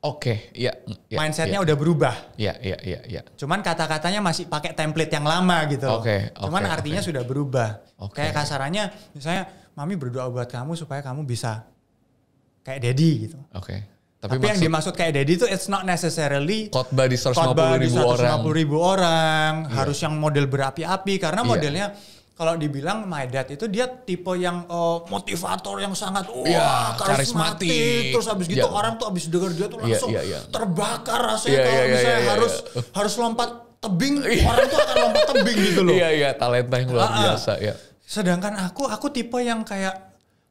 Oke, okay, ya. Yeah, yeah, Mindsetnya yeah. udah berubah. Iya, yeah, iya, iya, yeah, Cuman kata-katanya masih pakai template yang lama gitu. Oke. Okay, Cuman artinya okay. sudah berubah. Okay. Kayak kasarannya misalnya mami berdoa buat kamu supaya kamu bisa kayak daddy gitu. Oke. Okay. Tapi, Tapi maksud, yang dimaksud kayak daddy itu it's not necessarily khotbah di 150 khotbah ribu orang. ribu orang, yeah. harus yang model berapi-api karena iya. modelnya kalau dibilang my dad itu dia tipe yang uh, motivator yang sangat wah yeah, karismatik. karismatik. Terus habis gitu yeah. orang tuh habis denger dia tuh iya, langsung yeah, yeah, yeah. terbakar rasanya yeah, kalau yeah, iya, misalnya yeah, yeah, harus yeah. harus lompat tebing, orang tuh akan lompat tebing gitu loh. Iya yeah, iya, yeah, talenta yang luar biasa ya. Yeah Sedangkan aku, aku tipe yang kayak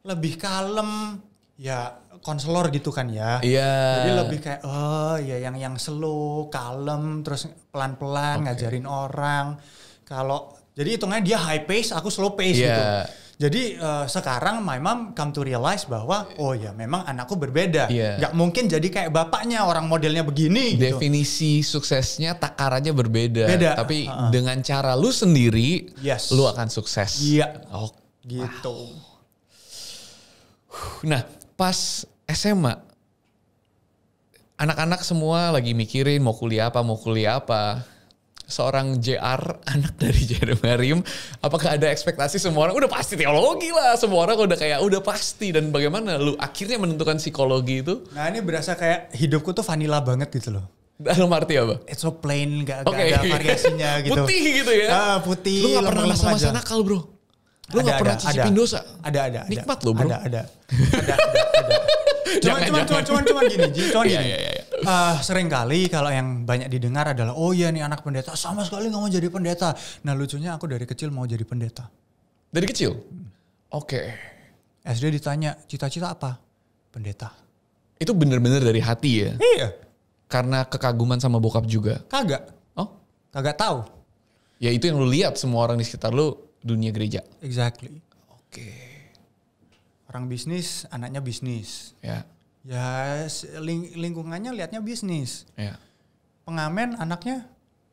lebih kalem, ya konselor gitu kan ya. Iya. Yeah. Jadi lebih kayak oh ya yang yang slow, kalem, terus pelan-pelan okay. ngajarin orang. Kalau jadi hitungannya dia high pace, aku slow pace yeah. gitu. Jadi uh, sekarang my mom come to realize bahwa oh ya memang anakku berbeda. Yeah. Gak mungkin jadi kayak bapaknya orang modelnya begini gitu. Definisi gitu. suksesnya takarannya berbeda. Beda. Tapi uh -uh. dengan cara lu sendiri yes. lu akan sukses. Iya. Yeah. Oh, gitu. Wow. Nah, pas SMA anak-anak semua lagi mikirin mau kuliah apa, mau kuliah apa seorang JR anak dari Jeremarium apakah ada ekspektasi semua orang udah pasti teologi lah semua orang udah kayak udah pasti dan bagaimana lu akhirnya menentukan psikologi itu nah ini berasa kayak hidupku tuh vanilla banget gitu loh dalam arti apa? It's so plain, gak, okay. gak ada variasinya gitu. Putih gitu ya? Ah, putih. Lu gak pernah masa-masa nakal bro? lu gak pernah ada, cicipin ada, dosa. Ada, ada. Nikmat lo bro. Ada, ada. ada, ada, ada. Cuman, cuman, cuman, cuman, cuman gini, Cuman iya, gini. Iya, iya, iya. Uh, eh, sering kali kalau yang banyak didengar adalah, oh iya nih anak pendeta, sama sekali gak mau jadi pendeta. Nah lucunya aku dari kecil mau jadi pendeta. Dari kecil? Hmm. Oke. Okay. SD ditanya, cita-cita apa? Pendeta. Itu bener-bener dari hati ya? Iya. Karena kekaguman sama bokap juga? Kagak. Oh? Kagak tahu. Ya itu yang lu lihat semua orang di sekitar lu dunia gereja. Exactly. Oke. Okay. Orang bisnis, anaknya bisnis. Ya. Ya ling lingkungannya liatnya bisnis. Ya. Pengamen anaknya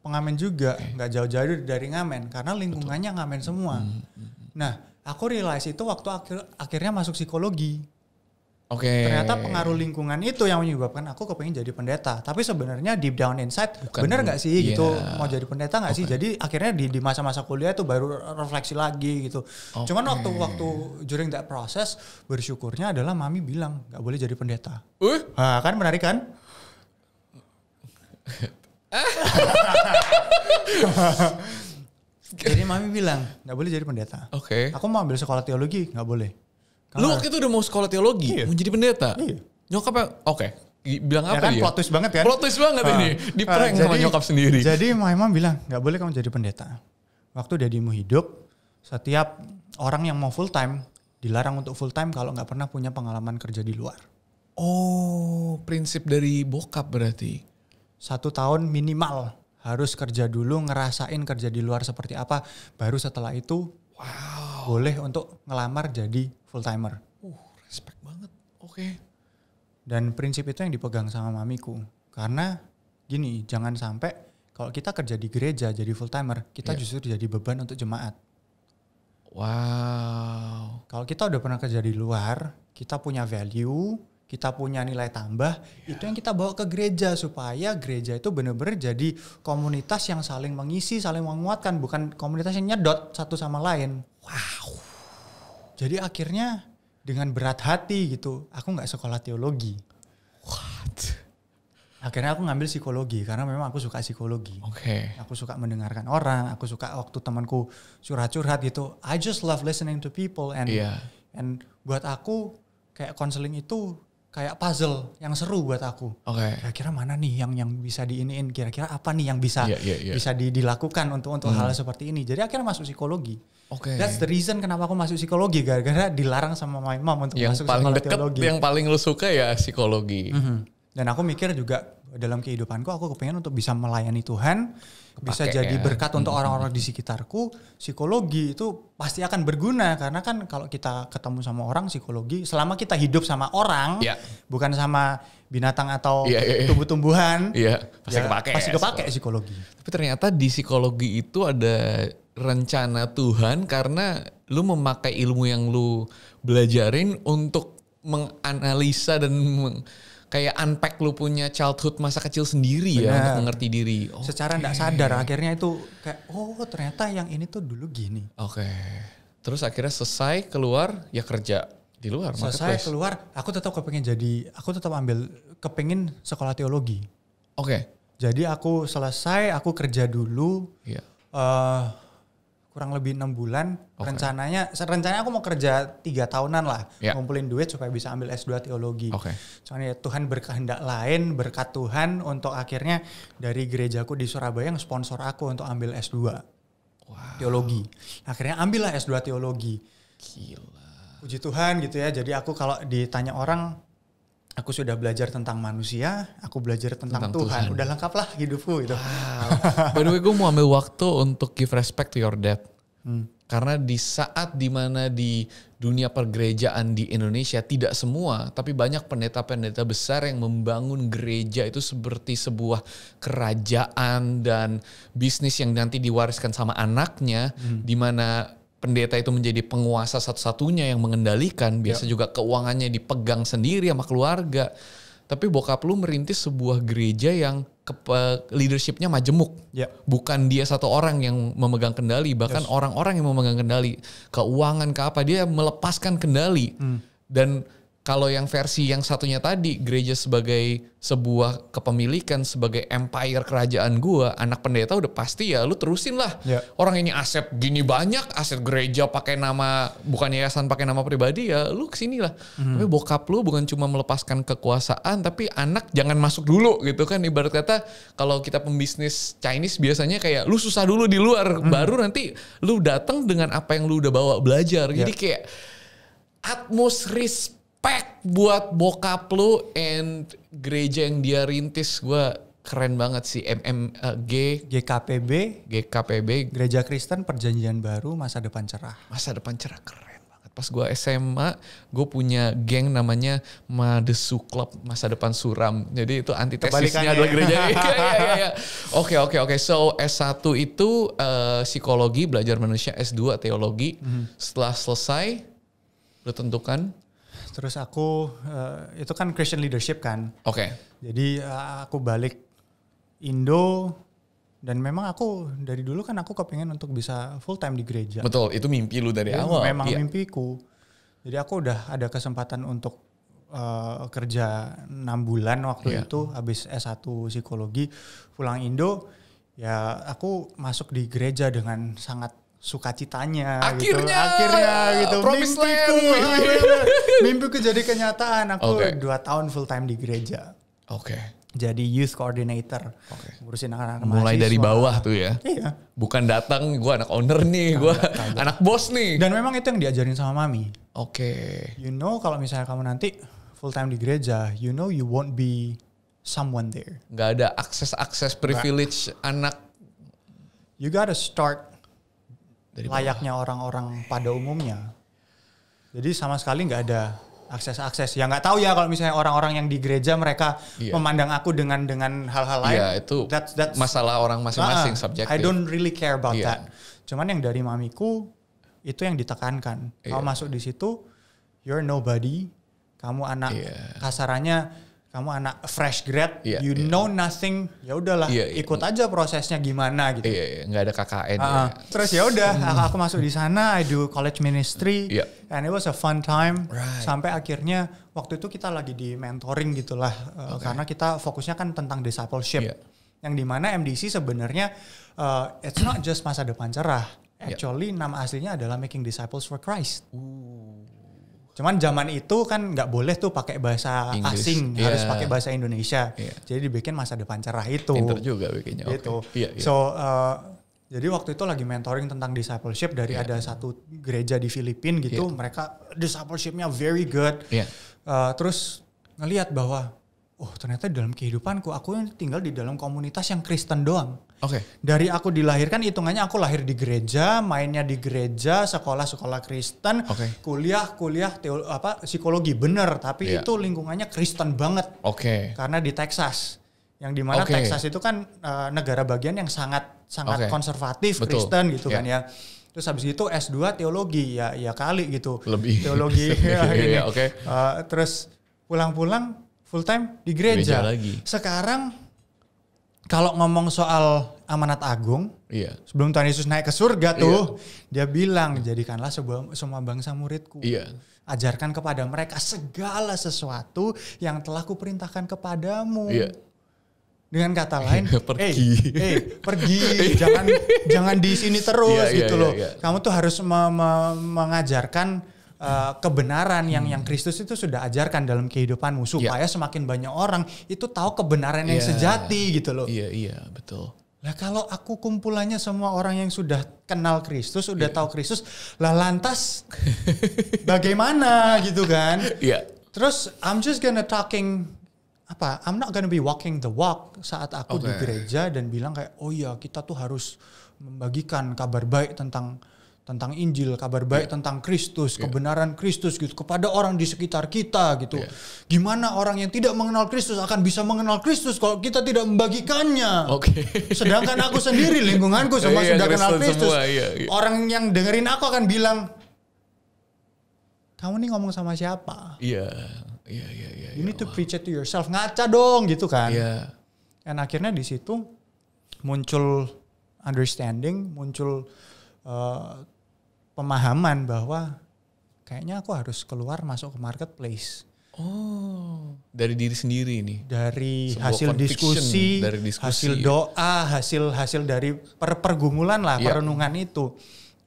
pengamen juga, nggak okay. jauh-jauh dari ngamen karena lingkungannya Betul. ngamen semua. Hmm, hmm. Hmm. Nah, aku realize itu waktu akhir akhirnya masuk psikologi. Oke. Okay. Ternyata pengaruh lingkungan itu yang menyebabkan aku kepengen jadi pendeta. Tapi sebenarnya deep down inside, Bukan bener nggak sih yeah. gitu iya. mau jadi pendeta nggak okay. sih? Jadi akhirnya di di masa-masa kuliah itu baru refleksi lagi gitu. Okay. Cuman waktu waktu during that process bersyukurnya adalah mami bilang nggak boleh jadi pendeta. Uh? Nah, kan menarik kan? jadi mami bilang nggak boleh jadi pendeta. Oke. Okay. Aku mau ambil sekolah teologi nggak boleh. Lu waktu itu udah mau sekolah teologi, iya. mau jadi pendeta. Iya. Nyokap oke. Okay. Bilang ya apa kan, dia? Plot banget kan? Plot banget uh, ini. Ah. Di ah, prank jadi, sama nyokap sendiri. Jadi my mom bilang, gak boleh kamu jadi pendeta. Waktu dadimu hidup, setiap orang yang mau full time, dilarang untuk full time kalau gak pernah punya pengalaman kerja di luar. Oh, prinsip dari bokap berarti. Satu tahun minimal harus kerja dulu, ngerasain kerja di luar seperti apa. Baru setelah itu Wow. Boleh untuk ngelamar jadi full timer. Uh, respect banget. Oke. Okay. Dan prinsip itu yang dipegang sama mamiku. Karena gini, jangan sampai kalau kita kerja di gereja jadi full timer, kita yeah. justru jadi beban untuk jemaat. Wow. Kalau kita udah pernah kerja di luar, kita punya value, kita punya nilai tambah yeah. itu yang kita bawa ke gereja supaya gereja itu benar-benar jadi komunitas yang saling mengisi saling menguatkan bukan komunitas yang nyedot satu sama lain wow jadi akhirnya dengan berat hati gitu aku nggak sekolah teologi what akhirnya aku ngambil psikologi karena memang aku suka psikologi oke okay. aku suka mendengarkan orang aku suka waktu temanku curhat-curhat gitu I just love listening to people and yeah. and buat aku kayak konseling itu kayak puzzle yang seru buat aku. Oke. Okay. Kira-kira mana nih yang yang bisa diiniin? Kira-kira apa nih yang bisa yeah, yeah, yeah. bisa dilakukan untuk untuk hmm. hal seperti ini? Jadi akhirnya masuk psikologi. Oke. Okay. That's the reason kenapa aku masuk psikologi gara-gara dilarang sama my mom untuk yang masuk psikologi. Yang paling deket, yang paling lu suka ya psikologi. Mm -hmm. Dan aku mikir juga dalam kehidupanku aku kepengen untuk bisa melayani Tuhan Kepake, bisa jadi ya. berkat untuk hmm. orang-orang di sekitarku psikologi itu pasti akan berguna karena kan kalau kita ketemu sama orang psikologi selama kita hidup sama orang ya. bukan sama binatang atau ya, ya, ya. tumbuh-tumbuhan ya, pasti ya, kepake pasti ya. kepake ya, psikologi tapi ternyata di psikologi itu ada rencana Tuhan karena lu memakai ilmu yang lu belajarin untuk menganalisa dan kayak unpack lu punya childhood masa kecil sendiri Bener. ya untuk mengerti diri. Okay. Oh, Secara tidak sadar akhirnya itu kayak oh ternyata yang ini tuh dulu gini. Oke. Okay. Terus akhirnya selesai keluar ya kerja di luar. Selesai keluar, aku tetap kepengen jadi, aku tetap ambil kepengen sekolah teologi. Oke. Okay. Jadi aku selesai, aku kerja dulu. Iya. Yeah. Uh, kurang lebih enam bulan. Okay. Rencananya, rencananya aku mau kerja tiga tahunan lah, yeah. ngumpulin duit supaya bisa ambil S2 teologi. Okay. Soalnya Tuhan berkehendak lain, berkat Tuhan untuk akhirnya dari gerejaku di Surabaya yang sponsor aku untuk ambil S2 wow. teologi. Akhirnya ambillah S2 teologi. Gila. Puji Tuhan gitu ya. Jadi aku kalau ditanya orang aku sudah belajar tentang manusia, aku belajar tentang, tentang Tuhan. Tuhan. Udah lengkap lah hidupku gitu. Wow. By the way, gue mau ambil waktu untuk give respect to your dad. Hmm. Karena di saat dimana di dunia pergerejaan di Indonesia tidak semua, tapi banyak pendeta-pendeta besar yang membangun gereja itu seperti sebuah kerajaan dan bisnis yang nanti diwariskan sama anaknya, hmm. dimana pendeta itu menjadi penguasa satu-satunya yang mengendalikan, ya. biasa yeah. juga keuangannya dipegang sendiri sama keluarga. Tapi bokap lu merintis sebuah gereja yang leadershipnya majemuk. Yeah. Bukan dia satu orang yang memegang kendali, bahkan orang-orang yes. yang memegang kendali keuangan ke apa dia melepaskan kendali. Hmm. Dan kalau yang versi yang satunya tadi gereja sebagai sebuah kepemilikan sebagai empire kerajaan gua anak pendeta udah pasti ya lu terusin lah yeah. orang ini aset gini banyak aset gereja pakai nama bukan yayasan pakai nama pribadi ya lu kesini lah mm. tapi bokap lu bukan cuma melepaskan kekuasaan tapi anak jangan masuk dulu gitu kan ibarat kata kalau kita pembisnis Chinese biasanya kayak lu susah dulu di luar mm. baru nanti lu datang dengan apa yang lu udah bawa belajar yeah. jadi ya. kayak atmosferis risk respect buat bokap lu and gereja yang dia rintis gue keren banget sih MMG eh, GKPB GKPB Gereja Kristen Perjanjian Baru Masa Depan Cerah Masa Depan Cerah keren banget pas gue SMA gue punya geng namanya Madesu Club Masa Depan Suram jadi itu antitesisnya adalah gereja iya, iya, iya, oke oke oke so S1 itu uh, psikologi belajar manusia S2 teologi mm -hmm. setelah selesai lu tentukan Terus aku uh, itu kan Christian leadership kan. Oke. Okay. Jadi uh, aku balik Indo dan memang aku dari dulu kan aku kepengen untuk bisa full time di gereja. Betul, itu mimpi lu dari ya, awal. Memang iya. mimpiku. Jadi aku udah ada kesempatan untuk uh, kerja enam bulan waktu yeah. itu habis S1 psikologi pulang Indo ya aku masuk di gereja dengan sangat sukacitanya gitu. akhirnya gitu. akhirnya gitu mimpiku mimpiku jadi kenyataan aku okay. dua tahun full time di gereja oke okay. jadi youth coordinator okay. ngurusin anak-anak mulai mahasiswa. dari bawah tuh ya iya bukan datang gue anak owner nih gue anak bos nih dan memang itu yang diajarin sama mami oke okay. you know kalau misalnya kamu nanti full time di gereja you know you won't be someone there Gak ada akses akses privilege Gak. anak you gotta start dari layaknya orang-orang pada umumnya. Jadi sama sekali nggak ada akses-akses. Ya nggak tahu ya kalau misalnya orang-orang yang di gereja mereka yeah. memandang aku dengan dengan hal-hal lain. Yeah, itu that's, that's, masalah orang masing-masing nah, subjektif. I don't really care about yeah. that. Cuman yang dari mamiku itu yang ditekankan. Yeah. Kalau iya. masuk di situ, you're nobody. Kamu anak yeah. kasarannya kamu anak fresh grad, yeah, you yeah. know nothing, ya udahlah yeah, yeah. ikut aja prosesnya gimana gitu. Iya, yeah, nggak ada KKN. Uh, ah, ah. ya. Terus ya udah, aku, masuk di sana, I do college ministry, yeah. and it was a fun time. Right. Sampai akhirnya waktu itu kita lagi di mentoring gitulah, eh, okay. uh, karena kita fokusnya kan tentang discipleship, yeah. yang dimana MDC sebenarnya uh, it's not just masa depan cerah, iya. actually yeah. nama aslinya adalah making disciples for Christ. Ooh. Cuman zaman itu kan nggak boleh tuh pakai bahasa English. asing, yeah. harus pakai bahasa Indonesia. Yeah. Jadi dibikin masa depan cerah itu. Pinter juga bikinnya. Itu. Yeah, yeah. So uh, jadi waktu itu lagi mentoring tentang discipleship dari yeah. ada satu gereja di Filipina gitu, yeah. mereka discipleshipnya very good. Yeah. Iya. Uh, terus ngelihat bahwa, oh ternyata dalam kehidupanku aku yang tinggal di dalam komunitas yang Kristen doang. Oke. Okay. Dari aku dilahirkan hitungannya aku lahir di gereja, mainnya di gereja, sekolah-sekolah Kristen, okay. kuliah kuliah teol apa psikologi bener, tapi yeah. itu lingkungannya Kristen banget. Oke. Okay. Karena di Texas. Yang dimana okay. Texas itu kan uh, negara bagian yang sangat sangat okay. konservatif Betul. Kristen gitu yeah. kan ya. Terus habis itu S2 teologi ya ya kali gitu. Lebih teologi ya, iya, iya, iya, okay. uh, eh, terus pulang-pulang full time di gereja. gereja lagi. Sekarang kalau ngomong soal amanat agung, iya. sebelum Tuhan Yesus naik ke surga tuh, iya. dia bilang jadikanlah sebuah, semua bangsa muridku. Iya. Ajarkan kepada mereka segala sesuatu yang telah kuperintahkan kepadamu. Iya. Dengan kata lain, pergi, hey, hey, pergi, iya. jangan jangan di sini terus iya, iya gitu iya, loh. Iya, iya. Kamu tuh harus me me mengajarkan uh, kebenaran yang hmm. yang Kristus itu sudah ajarkan dalam kehidupanmu iya. supaya yeah. semakin banyak orang itu tahu kebenaran yeah. yang iya. sejati gitu loh. Iya, yeah, iya, yeah, betul. Nah kalau aku kumpulannya semua orang yang sudah kenal Kristus, sudah yeah. tahu Kristus, lah lantas bagaimana gitu kan? Iya. Yeah. Terus I'm just gonna talking apa? I'm not gonna be walking the walk saat aku okay. di gereja dan bilang kayak oh ya kita tuh harus membagikan kabar baik tentang tentang Injil, kabar baik yeah. tentang Kristus, yeah. kebenaran Kristus gitu kepada orang di sekitar kita gitu. Yeah. Gimana orang yang tidak mengenal Kristus akan bisa mengenal Kristus kalau kita tidak membagikannya? Oke. Okay. Sedangkan aku sendiri lingkunganku semua yeah, sudah Kristen kenal Kristus. yeah, yeah. Orang yang dengerin aku akan bilang kamu ini ngomong sama siapa? Iya. Iya, iya, iya. You need iya, to wow. preach it to yourself. Ngaca dong gitu kan. Iya. Yeah. Dan akhirnya di situ muncul understanding, muncul uh, pemahaman bahwa kayaknya aku harus keluar masuk ke marketplace. Oh, dari diri sendiri ini. Dari Sebuah hasil diskusi, dari diskusi, hasil doa, hasil hasil dari per pergumulan lah, yeah. perenungan itu.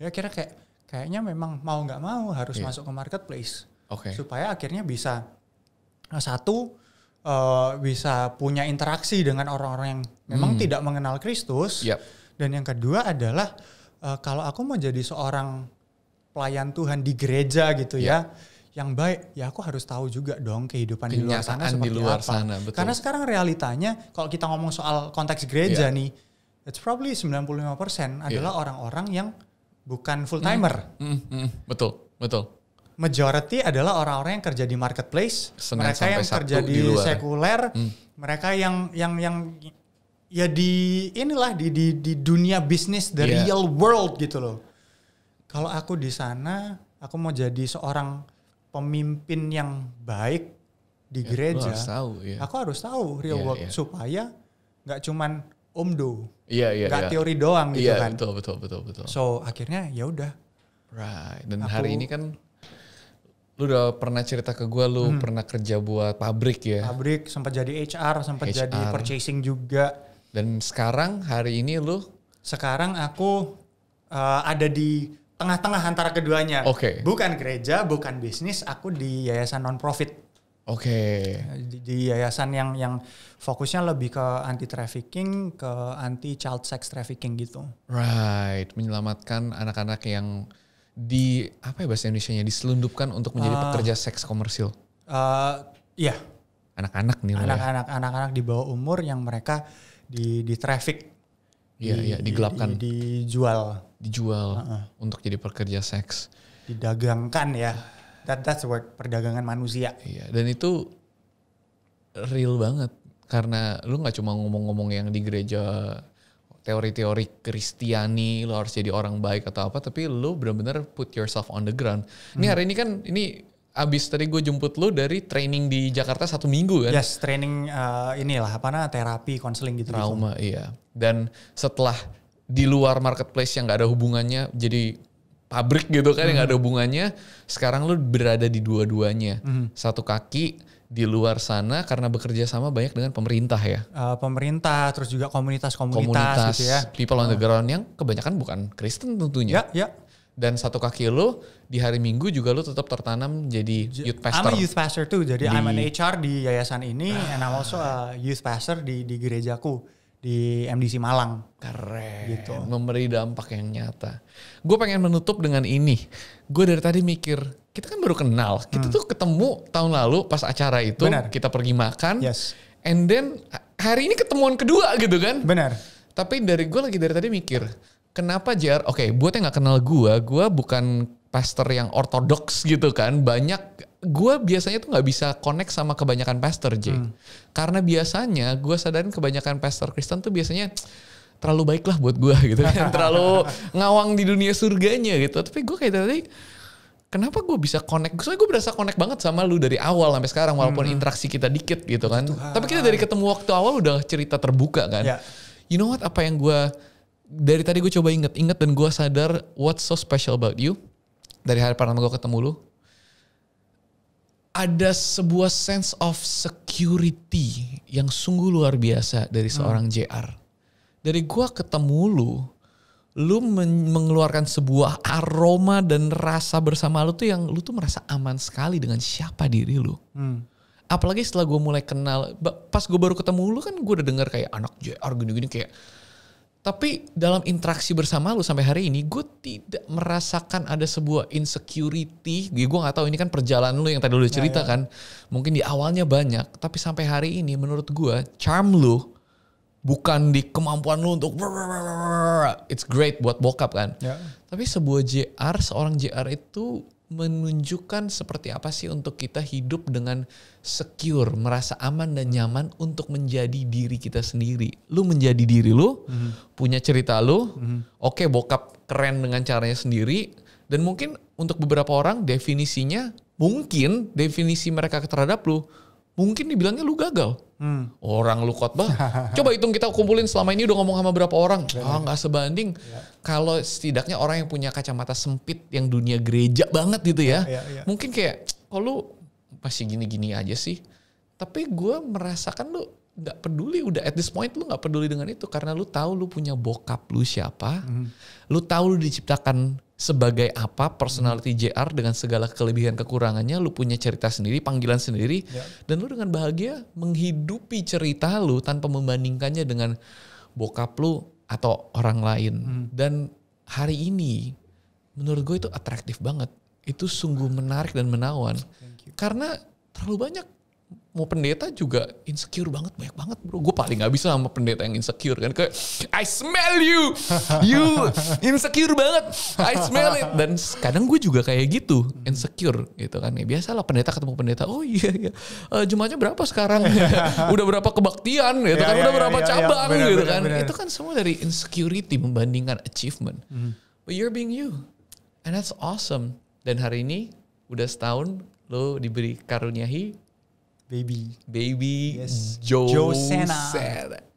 Ya kira kayak kayaknya memang mau nggak mau harus yeah. masuk ke marketplace. Oke. Okay. Supaya akhirnya bisa eh, satu uh, bisa punya interaksi dengan orang-orang yang memang hmm. tidak mengenal Kristus. Yep. Iya. Dan yang kedua adalah uh, kalau aku mau jadi seorang pelayan Tuhan di gereja gitu yeah. ya yang baik ya aku harus tahu juga dong kehidupan di luar sana seperti di luar apa sana, betul. karena sekarang realitanya kalau kita ngomong soal konteks gereja yeah. nih it's probably 95% ya. adalah orang orang-orang yang bukan full hmm. timer mm, mm, mm, betul betul majority adalah orang-orang yang kerja di marketplace Senin mereka yang kerja di, di sekuler mm. mereka yang yang yang ya di inilah di di di dunia bisnis the yeah. real world gitu loh kalau aku di sana aku mau jadi seorang pemimpin yang baik di ya, gereja harus tahu, ya. aku harus tahu real ya, work ya. supaya nggak cuman omdo iya iya ya. teori doang gitu ya, kan betul betul betul betul so akhirnya ya udah right dan aku, hari ini kan lu udah pernah cerita ke gue lu hmm. pernah kerja buat pabrik ya pabrik sempat jadi HR sempat jadi purchasing juga dan sekarang hari ini lu sekarang aku uh, ada di tengah-tengah antara keduanya. Oke. Okay. Bukan gereja, bukan bisnis, aku di yayasan non profit. Oke. Okay. Di, di yayasan yang yang fokusnya lebih ke anti trafficking, ke anti child sex trafficking gitu. Right, menyelamatkan anak-anak yang di apa ya bahasa Indonesia-nya diselundupkan untuk menjadi uh, pekerja seks komersil. Uh, iya. Anak-anak nih. Anak-anak anak-anak di bawah umur yang mereka di di traffic. Iya, di, iya, digelapkan. Di, dijual dijual uh -uh. untuk jadi pekerja seks. Didagangkan ya. That, that's what perdagangan manusia. Iya, dan itu real banget karena lu nggak cuma ngomong-ngomong yang di gereja teori-teori Kristiani lu harus jadi orang baik atau apa tapi lu benar-benar put yourself on the ground. Ini hmm. hari ini kan ini abis tadi gue jemput lu dari training di Jakarta satu minggu kan? Yes, training uh, inilah apa namanya terapi konseling gitu. Trauma, gitu. iya. Dan setelah di luar marketplace yang gak ada hubungannya jadi pabrik gitu kan mm. yang gak ada hmm. hubungannya sekarang lu berada di dua-duanya mm. satu kaki di luar sana karena bekerja sama banyak dengan pemerintah ya uh, pemerintah terus juga komunitas-komunitas komunitas, gitu ya people on the eh. ground yang kebanyakan bukan Kristen tentunya ya yeah, yeah dan satu kaki lu di hari Minggu juga lu tetap tertanam jadi youth pastor. I'm a youth pastor too, jadi di, I'm an HR di yayasan ini, ah. and I'm also a youth pastor di di gerejaku di MDC Malang. Keren. Gitu. Memberi dampak yang nyata. Gue pengen menutup dengan ini. Gue dari tadi mikir, kita kan baru kenal. Kita hmm. tuh ketemu tahun lalu pas acara itu. Benar. Kita pergi makan. Yes. And then hari ini ketemuan kedua gitu kan. Benar. Tapi dari gue lagi dari tadi mikir, kenapa JR, oke okay, buat yang gak kenal gue, gue bukan pastor yang ortodoks gitu kan. Banyak gue biasanya tuh nggak bisa connect sama kebanyakan pastor J. Hmm. Karena biasanya gue sadarin kebanyakan pastor Kristen tuh biasanya terlalu baik lah buat gue gitu kan. terlalu ngawang di dunia surganya gitu. Tapi gue kayak tadi kenapa gue bisa connect? Soalnya gue berasa connect banget sama lu dari awal sampai sekarang walaupun hmm. interaksi kita dikit gitu kan. Tuhan. Tapi kita dari ketemu waktu awal udah cerita terbuka kan. Yeah. You know what apa yang gue dari tadi gue coba inget-inget dan gue sadar what's so special about you dari hari pertama gue ketemu lu ada sebuah sense of security yang sungguh luar biasa dari hmm. seorang hmm. JR. Dari gua ketemu lu, lu men mengeluarkan sebuah aroma dan rasa bersama lu tuh yang lu tuh merasa aman sekali dengan siapa diri lu. Hmm. Apalagi setelah gue mulai kenal, pas gue baru ketemu lu kan gue udah dengar kayak anak JR gini-gini kayak tapi dalam interaksi bersama lu sampai hari ini, gue tidak merasakan ada sebuah insecurity. Gue gak tahu ini kan perjalanan lu yang tadi lu ya, cerita cerita ya, ya. kan. Mungkin di awalnya banyak, tapi sampai hari ini menurut gue, charm lu bukan di kemampuan lu untuk it's great buat bokap kan. Ya. Tapi sebuah JR, seorang JR itu menunjukkan seperti apa sih untuk kita hidup dengan secure, merasa aman dan nyaman untuk menjadi diri kita sendiri. Lu menjadi diri lu, mhm. punya cerita lu. Mhm. Oke, okay, bokap keren dengan caranya sendiri dan mungkin untuk beberapa orang definisinya mungkin definisi mereka terhadap lu mungkin dibilangnya lu gagal. Hmm. Orang lu kotbah. Coba hitung kita kumpulin selama ini udah ngomong sama berapa orang. Ah gak sebanding. Ya kalau setidaknya orang yang punya kacamata sempit yang dunia gereja banget gitu ya, ya, ya, ya. mungkin kayak kok oh, lu masih gini-gini aja sih. Tapi gue merasakan lu nggak peduli udah at this point lu nggak peduli dengan itu karena lu tahu lu punya bokap lu siapa, hmm. lu tahu lu diciptakan sebagai apa personality hmm. JR dengan segala kelebihan kekurangannya, lu punya cerita sendiri, panggilan sendiri, yeah. dan lu dengan bahagia menghidupi cerita lu tanpa membandingkannya dengan bokap lu atau orang lain. Hmm. Dan hari ini menurut gue itu atraktif banget. Itu sungguh menarik dan menawan. Karena terlalu banyak mau pendeta juga insecure banget banyak banget bro gue paling nggak bisa sama pendeta yang insecure kan kayak I smell you you insecure banget I smell it dan kadang gue juga kayak gitu insecure gitu kan ya lah pendeta ketemu pendeta oh iya iya uh, eh, jumlahnya berapa sekarang udah berapa kebaktian gitu iya, kan iya, udah berapa iya, cabang gitu kan itu kan semua dari insecurity membandingkan achievement mm. but you're being you and that's awesome dan hari ini udah setahun lo diberi karuniahi Baby. Baby yes. Joe, Joe Sena.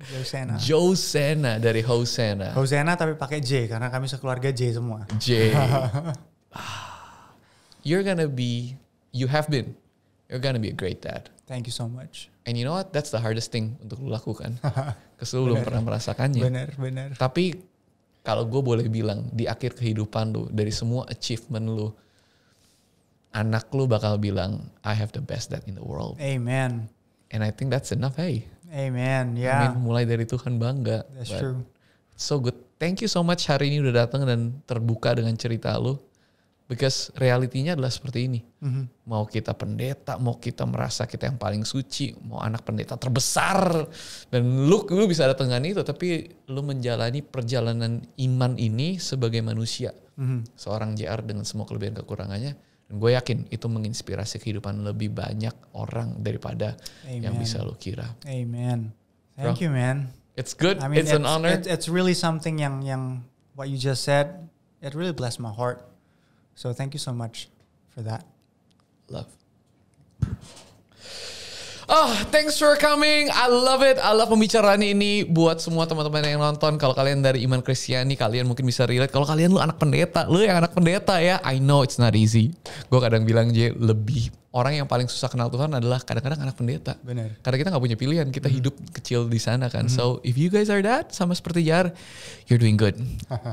Joe Sena. Joe Sena dari Hosena. Hosena tapi pakai J karena kami sekeluarga J semua. J. Ah, you're gonna be, you have been, you're gonna be a great dad. Thank you so much. And you know what? That's the hardest thing untuk lo lakukan. Karena lu belum pernah merasakannya. Bener, bener. Tapi kalau gue boleh bilang di akhir kehidupan lo, dari semua achievement lo anak lu bakal bilang I have the best dad in the world. Amen. And I think that's enough, hey. Amen. Yeah. I mean, mulai dari Tuhan bangga. That's true. So good. Thank you so much hari ini udah datang dan terbuka dengan cerita lu. Because realitinya adalah seperti ini. Mm-hmm. Mau kita pendeta, mau kita merasa kita yang paling suci, mau anak pendeta terbesar, dan lu, lu bisa datang dengan itu, tapi lu menjalani perjalanan iman ini sebagai manusia, mm-hmm. seorang JR dengan semua kelebihan kekurangannya, gue yakin itu menginspirasi kehidupan lebih banyak orang daripada Amen. yang bisa lo kira. Amen. Thank Bro, you, man. It's good. I mean, it's, it's an honor. It's, it's really something yang yang what you just said. It really blessed my heart. So thank you so much for that. Love. Oh, thanks for coming. I love it. I love pembicaraan ini buat semua teman-teman yang nonton. Kalau kalian dari iman Kristiani, kalian mungkin bisa relate. Kalau kalian lu anak pendeta, lu yang anak pendeta ya. I know it's not easy. Gue kadang bilang J lebih orang yang paling susah kenal Tuhan adalah kadang-kadang anak pendeta. Benar. Karena kita nggak punya pilihan, kita hmm. hidup kecil di sana kan. -hmm. So if you guys are that, sama seperti Jar, you're doing good.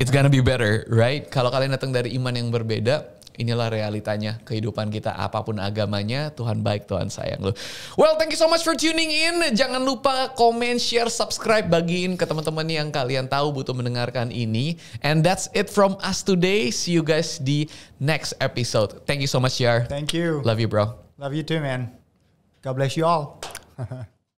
It's gonna be better, right? Kalau kalian datang dari iman yang berbeda, inilah realitanya kehidupan kita apapun agamanya Tuhan baik Tuhan sayang lo well thank you so much for tuning in jangan lupa komen share subscribe bagiin ke teman-teman yang kalian tahu butuh mendengarkan ini and that's it from us today see you guys di next episode thank you so much Yar thank you love you bro love you too man God bless you all